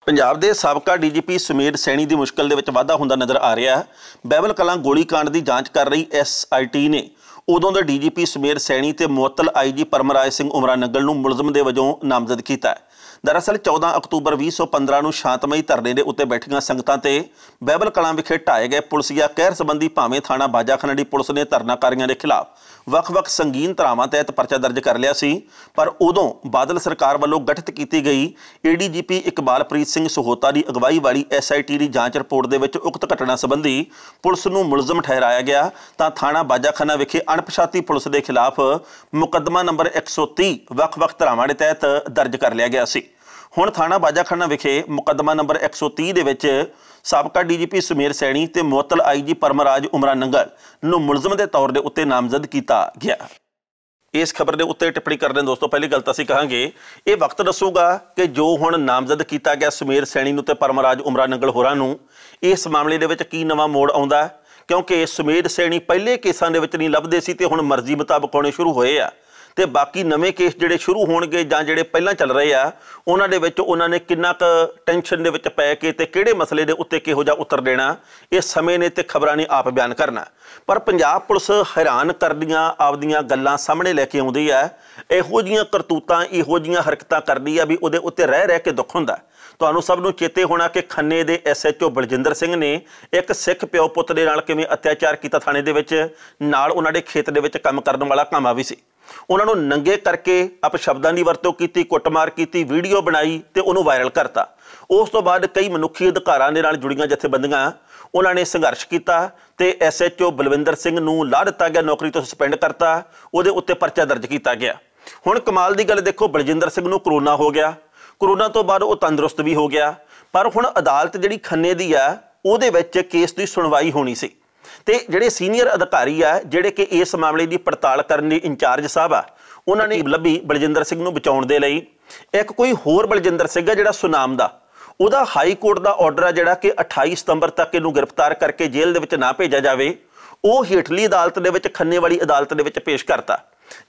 ਪੰਜਾਬ ਦੇ ਸਾਬਕਾ ਡੀਜੀਪੀ ਸੁਮੇਦ ਸੈਣੀ ਦੀ ਮੁਸ਼ਕਲ ਦੇ ਵਿੱਚ ਵਾਧਾ ਹੁੰਦਾ ਨਜ਼ਰ ਆ ਰਿਹਾ ਹੈ ਬਹਿਬਲ ਕਲਾਂ ਗੋਲੀ ਕਾਂਡ ਦੀ ਜਾਂਚ ਕਰ ਰਹੀ ਐਸਆਈਟੀ ਨੇ ਉਦੋਂ ਦਾ ਡੀਜੀਪੀ ਸਮੇਰ ਸੈਣੀ ਤੇ ਮੁਅਤਲ ਆਈਜੀ ਪਰਮਰਾਜ ਸਿੰਘ ਉਮਰਾ ਨੰਗਲ ਨੂੰ ਮੁਲਜ਼ਮ ਦੇ ਵਜੋਂ ਨਾਮਜ਼ਦ ਕੀਤਾ ਹੈ ਦਰਅਸਲ 14 ਅਕਤੂਬਰ 2015 ਨੂੰ ਸ਼ਾਂਤਮਈ ਧਰਨੇ ਦੇ ਉੱਤੇ ਬੈਠੀਆਂ ਸੰਗਤਾਂ ਤੇ ਬਹਿਬਲ ਕਲਾਂ ਵਿਖੇ ਢਾਏ ਗਏ ਪੁਲਸੀਆ ਕਹਿਰ ਸੰਬੰਧੀ ਭਾਵੇਂ ਥਾਣਾ ਬਾਜਾਖਾਨਾ ਦੀ ਪੁਲਿਸ ਨੇ ਧਰਨਾਕਾਰੀਆਂ ਦੇ ਖਿਲਾਫ ਵੱਖ-ਵੱਖ ਸੰਗੀਨ ਧਾਰਾਵਾਂ ਤਹਿਤ ਪਰਚਾ ਦਰਜ ਕਰ ਲਿਆ ਸੀ ਪਰ ਉਦੋਂ ਬਾਦਲ ਸਰਕਾਰ ਵੱਲੋਂ ਗਠਿਤ ਕੀਤੀ ਗਈ ਏਡੀਜੀਪੀ ਇਕਬਾਲਪ੍ਰੀਤ ਸਿੰਘ ਸਹੋਤਾ ਦੀ ਅਗਵਾਈ ਵਾਲੀ ਐਸਆਈਟੀ ਦੀ ਜਾਂਚ ਰਿਪੋਰਟ ਦੇ ਵਿੱਚ ਉਕਤ ਘਟਨਾ ਸੰਬੰਧੀ ਪੁਲਿਸ ਨੂੰ ਮੁਲਜ਼ਮ ਠਹਿਰਾਇਆ ਗਿਆ ਤਾਂ ਥਾਣਾ ਬਾਜਾਖਾਨਾ ਵਿਖੇ ਅਣਪਛਾਤੀ ਪੁਲਿਸ ਦੇ ਖਿਲਾਫ ਮੁਕੱਦਮਾ ਨੰਬਰ 130 ਵੱਖ-ਵੱਖ ਧਾਰਾਵਾਂ ਦੇ ਤਹਿਤ ਦਰਜ ਕਰ ਲਿਆ ਗਿਆ ਸੀ ਹੁਣ ਥਾਣਾ ਬਾਜਾਖਾਨਾ ਵਿਖੇ ਮੁਕੱਦਮਾ ਨੰਬਰ 130 ਦੇ ਵਿੱਚ ਸਾਬਕਾ ਡੀਜੀਪੀ ਸੁਮੇਰ ਸੈਣੀ ਤੇ ਮੁਅਤਲ ਆਈਜੀ ਪਰਮਰਾਜ ਉਮਰਾ ਨੰਗਲ ਨੂੰ ਮੁਲਜ਼ਮ ਦੇ ਤੌਰ ਦੇ ਉੱਤੇ ਨਾਮਜ਼ਦ ਕੀਤਾ ਗਿਆ ਇਸ ਖਬਰ ਦੇ ਉੱਤੇ ਟਿੱਪਣੀ ਕਰਦੇ ਦੋਸਤੋ ਪਹਿਲੀ ਗੱਲ ਤਾਂ ਅਸੀਂ ਕਹਾਂਗੇ ਇਹ ਵਕਤ ਦੱਸੂਗਾ ਕਿ ਜੋ ਹੁਣ ਨਾਮਜ਼ਦ ਕੀਤਾ ਗਿਆ ਸੁਮੇਰ ਸੈਣੀ ਨੂੰ ਤੇ ਪਰਮਰਾਜ ਉਮਰਾ ਨੰਗਲ ਹੋਰਾਂ ਨੂੰ ਇਸ ਮਾਮਲੇ ਦੇ ਵਿੱਚ ਕੀ ਨਵਾਂ ਮੋੜ ਆਉਂਦਾ ਕਿਉਂਕਿ ਸੁਮੇਰ ਸੈਣੀ ਪਹਿਲੇ ਕੇਸਾਂ ਦੇ ਵਿੱਚ ਨਹੀਂ ਲੱਭਦੇ ਸੀ ਤੇ ਹੁਣ ਮਰਜ਼ੀ ਮੁਤਾਬਕ ਆਉਣੇ ਸ਼ੁਰੂ ਹੋਏ ਆ ਤੇ ਬਾਕੀ ਨਵੇਂ ਕੇਸ ਜਿਹੜੇ ਸ਼ੁਰੂ ਹੋਣਗੇ ਜਾਂ ਜਿਹੜੇ ਪਹਿਲਾਂ ਚੱਲ ਰਹੇ ਆ ਉਹਨਾਂ ਦੇ ਵਿੱਚ ਉਹਨਾਂ ਨੇ ਕਿੰਨਾ ਕੁ ਟੈਨਸ਼ਨ ਦੇ ਵਿੱਚ ਪੈ ਕੇ ਤੇ ਕਿਹੜੇ ਮਸਲੇ ਦੇ ਉੱਤੇ ਕਿਹੋ ਜਿਹਾ ਉੱਤਰ ਦੇਣਾ ਇਹ ਸਮੇਂ ਨੇ ਤੇ ਖਬਰਾਂ ਨੇ ਆਪ ਬਿਆਨ ਕਰਨਾ ਪਰ ਪੰਜਾਬ ਪੁਲਿਸ ਹੈਰਾਨ ਕਰਦੀਆਂ ਆਪਦੀਆਂ ਗੱਲਾਂ ਸਾਹਮਣੇ ਲੈ ਕੇ ਆਉਂਦੀ ਆ ਇਹੋ ਜੀਆਂ ਕਰਤੂਤਾਂ ਇਹੋ ਜੀਆਂ ਹਰਕਤਾਂ ਕਰਦੀ ਆ ਵੀ ਉਹਦੇ ਉੱਤੇ ਰਹਿ ਰਹਿ ਕੇ ਦੁੱਖ ਹੁੰਦਾ ਤੁਹਾਨੂੰ ਸਭ ਨੂੰ ਚੇਤੇ ਹੋਣਾ ਕਿ ਖੰਨੇ ਦੇ ਐਸਐਚਓ ਬਲਜਿੰਦਰ ਸਿੰਘ ਨੇ ਇੱਕ ਸਿੱਖ ਪਿਓ ਪੁੱਤ ਦੇ ਨਾਲ ਕਿਵੇਂ ਅਤਿਆਚਾਰ ਕੀਤਾ ਥਾਣੇ ਦੇ ਵਿੱਚ ਨਾਲ ਉਹਨਾਂ ਦੇ ਖੇਤ ਦੇ ਵਿੱਚ ਕੰਮ ਕਰਨ ਵਾਲਾ ਕਾਮਾ ਵੀ ਸੀ ਉਹਨਾਂ ਨੂੰ ਨੰਗੇ ਕਰਕੇ ਅਪਸ਼ਬਦਾਂ ਦੀ ਵਰਤੋਂ ਕੀਤੀ ਕੁੱਟਮਾਰ ਕੀਤੀ ਵੀਡੀਓ ਬਣਾਈ ਤੇ ਉਹਨੂੰ ਵਾਇਰਲ ਕਰਤਾ ਉਸ ਤੋਂ ਬਾਅਦ ਕਈ ਮਨੁੱਖੀ ਅਧਿਕਾਰਾਂ ਦੇ ਨਾਲ ਜੁੜੀਆਂ ਜਥੇਬੰਦੀਆਂ ਉਹਨਾਂ ਨੇ ਸੰਘਰਸ਼ ਕੀਤਾ ਤੇ ਐਸਐਚਓ ਬਲਵਿੰਦਰ ਸਿੰਘ ਨੂੰ ਲਾਹ ਦਿੱਤਾ ਗਿਆ ਨੌਕਰੀ ਤੋਂ ਸਸਪੈਂਡ ਕਰਤਾ ਉਹਦੇ ਉੱਤੇ ਪਰਚਾ ਦਰਜ ਕੀਤਾ ਗਿਆ ਹੁਣ ਕਮਾਲ ਦੀ ਗੱਲ ਦੇਖੋ ਬਲਜਿੰਦਰ ਸਿੰਘ ਨੂੰ ਕਰੋਨਾ ਹੋ ਗਿਆ ਕਰੋਨਾ ਤੋਂ ਬਾਅਦ ਉਹ ਤੰਦਰੁਸਤ ਵੀ ਹੋ ਗਿਆ ਪਰ ਹੁਣ ਅਦਾਲਤ ਜਿਹੜੀ ਖੰਨੇ ਦੀ ਆ ਉਹਦੇ ਵਿੱਚ ਕੇਸ ਦੀ ਸੁਣਵਾਈ ਹੋਣੀ ਸੀ ਤੇ ਜਿਹੜੇ ਸੀਨੀਅਰ ਅਧਿਕਾਰੀ ਆ ਜਿਹੜੇ ਕਿ ਇਸ ਮਾਮਲੇ ਦੀ ਪੜਤਾਲ ਕਰਨ ਦੀ ਇੰਚਾਰਜ ਸਾਹਿਬ ਆ ਉਹਨਾਂ ਨੇ ਲੱਭੀ ਬਲਜਿੰਦਰ ਸਿੰਘ ਨੂੰ ਬਚਾਉਣ ਦੇ ਲਈ ਇੱਕ ਕੋਈ ਹੋਰ ਬਲਜਿੰਦਰ ਸਿੰਘ ਆ ਜਿਹੜਾ ਸੁਨਾਮ ਦਾ ਉਹਦਾ ਹਾਈ ਕੋਰਟ ਦਾ ਆਰਡਰ ਆ ਜਿਹੜਾ ਕਿ 28 ਸਤੰਬਰ ਤੱਕ ਇਹਨੂੰ ਗ੍ਰਿਫਤਾਰ ਕਰਕੇ ਜੇਲ੍ਹ ਦੇ ਵਿੱਚ ਨਾ ਭੇਜਿਆ ਜਾਵੇ ਉਹ ਹੇਠਲੀ ਅਦਾਲਤ ਦੇ ਵਿੱਚ ਖੰਨੇ ਵਾਲੀ ਅਦਾਲਤ ਦੇ ਵਿੱਚ ਪੇਸ਼ ਕਰਤਾ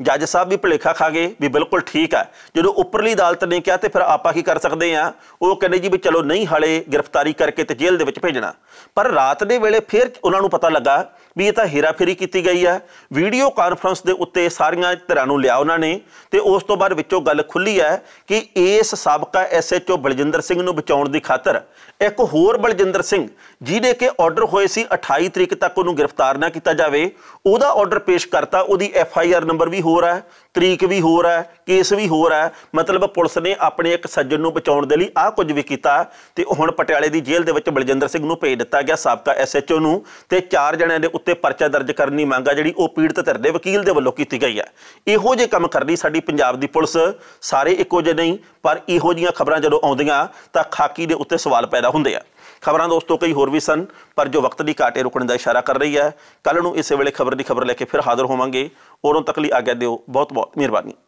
ਜੱਜ ਸਾਹਿਬ ਵੀ ਭਲੇਖਾ ਖਾ ਗਏ ਵੀ ਬਿਲਕੁਲ ਠੀਕ ਹੈ ਜਦੋਂ ਉੱਪਰਲੀ ਅਦਾਲਤ ਨੇ ਕਿਹਾ ਤੇ ਫਿਰ ਆਪਾਂ ਕੀ ਕਰ ਸਕਦੇ ਆ ਉਹ ਕਹਿੰਦੇ ਜੀ ਵੀ ਚਲੋ ਨਹੀਂ ਹਲੇ ਗ੍ਰਿਫਤਾਰੀ ਕਰਕੇ ਤੇ ਜੇਲ੍ਹ ਦੇ ਵਿੱਚ ਭੇਜਣਾ ਪਰ ਰਾਤ ਦੇ ਵੇਲੇ ਫਿਰ ਉਹਨਾਂ ਨੂੰ ਪਤਾ ਲੱਗਾ ਵੀ ਇਹ ਤਾਂ ਹੇਰਾਫੇਰੀ ਕੀਤੀ ਗਈ ਆ ਵੀਡੀਓ ਕਾਨਫਰੰਸ ਦੇ ਉੱਤੇ ਸਾਰੀਆਂ ਧਿਰਾਂ ਨੂੰ ਲਿਆ ਉਹਨਾਂ ਨੇ ਤੇ ਉਸ ਤੋਂ ਬਾਅਦ ਵਿੱਚੋਂ ਗੱਲ ਖੁੱਲੀ ਹੈ ਕਿ ਇਸ ਸਾਬਕਾ ਐਸਐਚਓ ਬਲਜਿੰਦਰ ਸਿੰਘ ਨੂੰ ਬਚਾਉਣ ਦੀ ਖਾਤਰ ਇੱਕ ਹੋਰ ਬਲਜਿੰਦਰ ਸਿੰਘ ਜਿਹਦੇ ਕੇ ਆਰਡਰ ਹੋਏ ਸੀ 28 ਤਰੀਕ ਤੱਕ ਉਹਨੂੰ ਗ੍ਰਿਫਤਾਰ ਨਾ ਕੀਤਾ ਜਾਵੇ ਉਹਦਾ ਆਰਡਰ ਪੇਸ਼ ਕਰਤਾ ਉਹਦੀ ਐਫ ਆਈ ਆਰ ਨੰਬਰ ਵੀ ਹੋਰ ਹੈ ਤਰੀਕ ਵੀ ਹੋਰ ਹੈ ਕੇਸ ਵੀ ਹੋਰ ਹੈ ਮਤਲਬ ਪੁਲਿਸ ਨੇ ਆਪਣੇ ਇੱਕ ਸੱਜਣ ਨੂੰ ਬਚਾਉਣ ਦੇ ਲਈ ਆਹ ਕੁਝ ਵੀ ਕੀਤਾ ਤੇ ਹੁਣ ਪਟਿਆਲੇ ਦੀ ਜੇਲ੍ਹ ਦੇ ਵਿੱਚ ਬਲਜਿੰਦਰ ਸਿੰਘ ਨੂੰ ਭੇਜ ਦਿੱਤਾ ਗਿਆ ਸਾਬਕਾ ਐਸ ਐਚ ਓ ਨੂੰ ਤੇ ਚਾਰ ਜਣਿਆਂ ਦੇ ਉੱਤੇ ਪਰਚਾ ਦਰਜ ਕਰਨ ਦੀ ਮੰਗ ਆ ਜਿਹੜੀ ਉਹ ਪੀੜਤ ਧਿਰ ਦੇ ਵਕੀਲ ਦੇ ਵੱਲੋਂ ਕੀਤੀ ਗਈ ਹੈ ਇਹੋ ਜੇ ਕੰਮ ਕਰਦੀ ਸਾਡੀ ਪੰਜਾਬ ਦੀ ਪੁਲਿਸ ਸਾਰੇ ਇੱਕੋ ਜਿਹੇ ਨਹੀਂ ਪਰ ਇਹੋ ਜੀਆਂ ਖਬਰਾਂ ਜਦੋਂ ਆਉਂਦੀਆਂ ਤਾਂ ਖਾਕੀ ਦੇ ਉੱਤੇ ਸਵਾਲ ਪੈਦਾ ਹੁੰਦੇ ਆ ਖਬਰਾਂ ਦੋਸਤੋ ਕਈ ਹੋਰ ਵੀ ਸਨ ਪਰ ਜੋ ਵਕਤ ਦੀ ਘਾਟੇ ਰੁਕਣ ਦਾ ਇਸ਼ਾਰਾ ਕਰ ਰਹੀ ਹੈ ਕੱਲ ਨੂੰ ਇਸੇ ਵੇਲੇ ਖਬਰ ਦੀ ਖਬਰ ਲੈ ਕੇ ਫਿਰ ਹਾਜ਼ਰ ਹੋਵਾਂਗੇ ਉਦੋਂ ਤੱਕ ਲਈ ਆਗਿਆ ਦਿਓ ਬਹੁਤ ਬਹੁਤ ਮਿਹਰਬਾਨੀ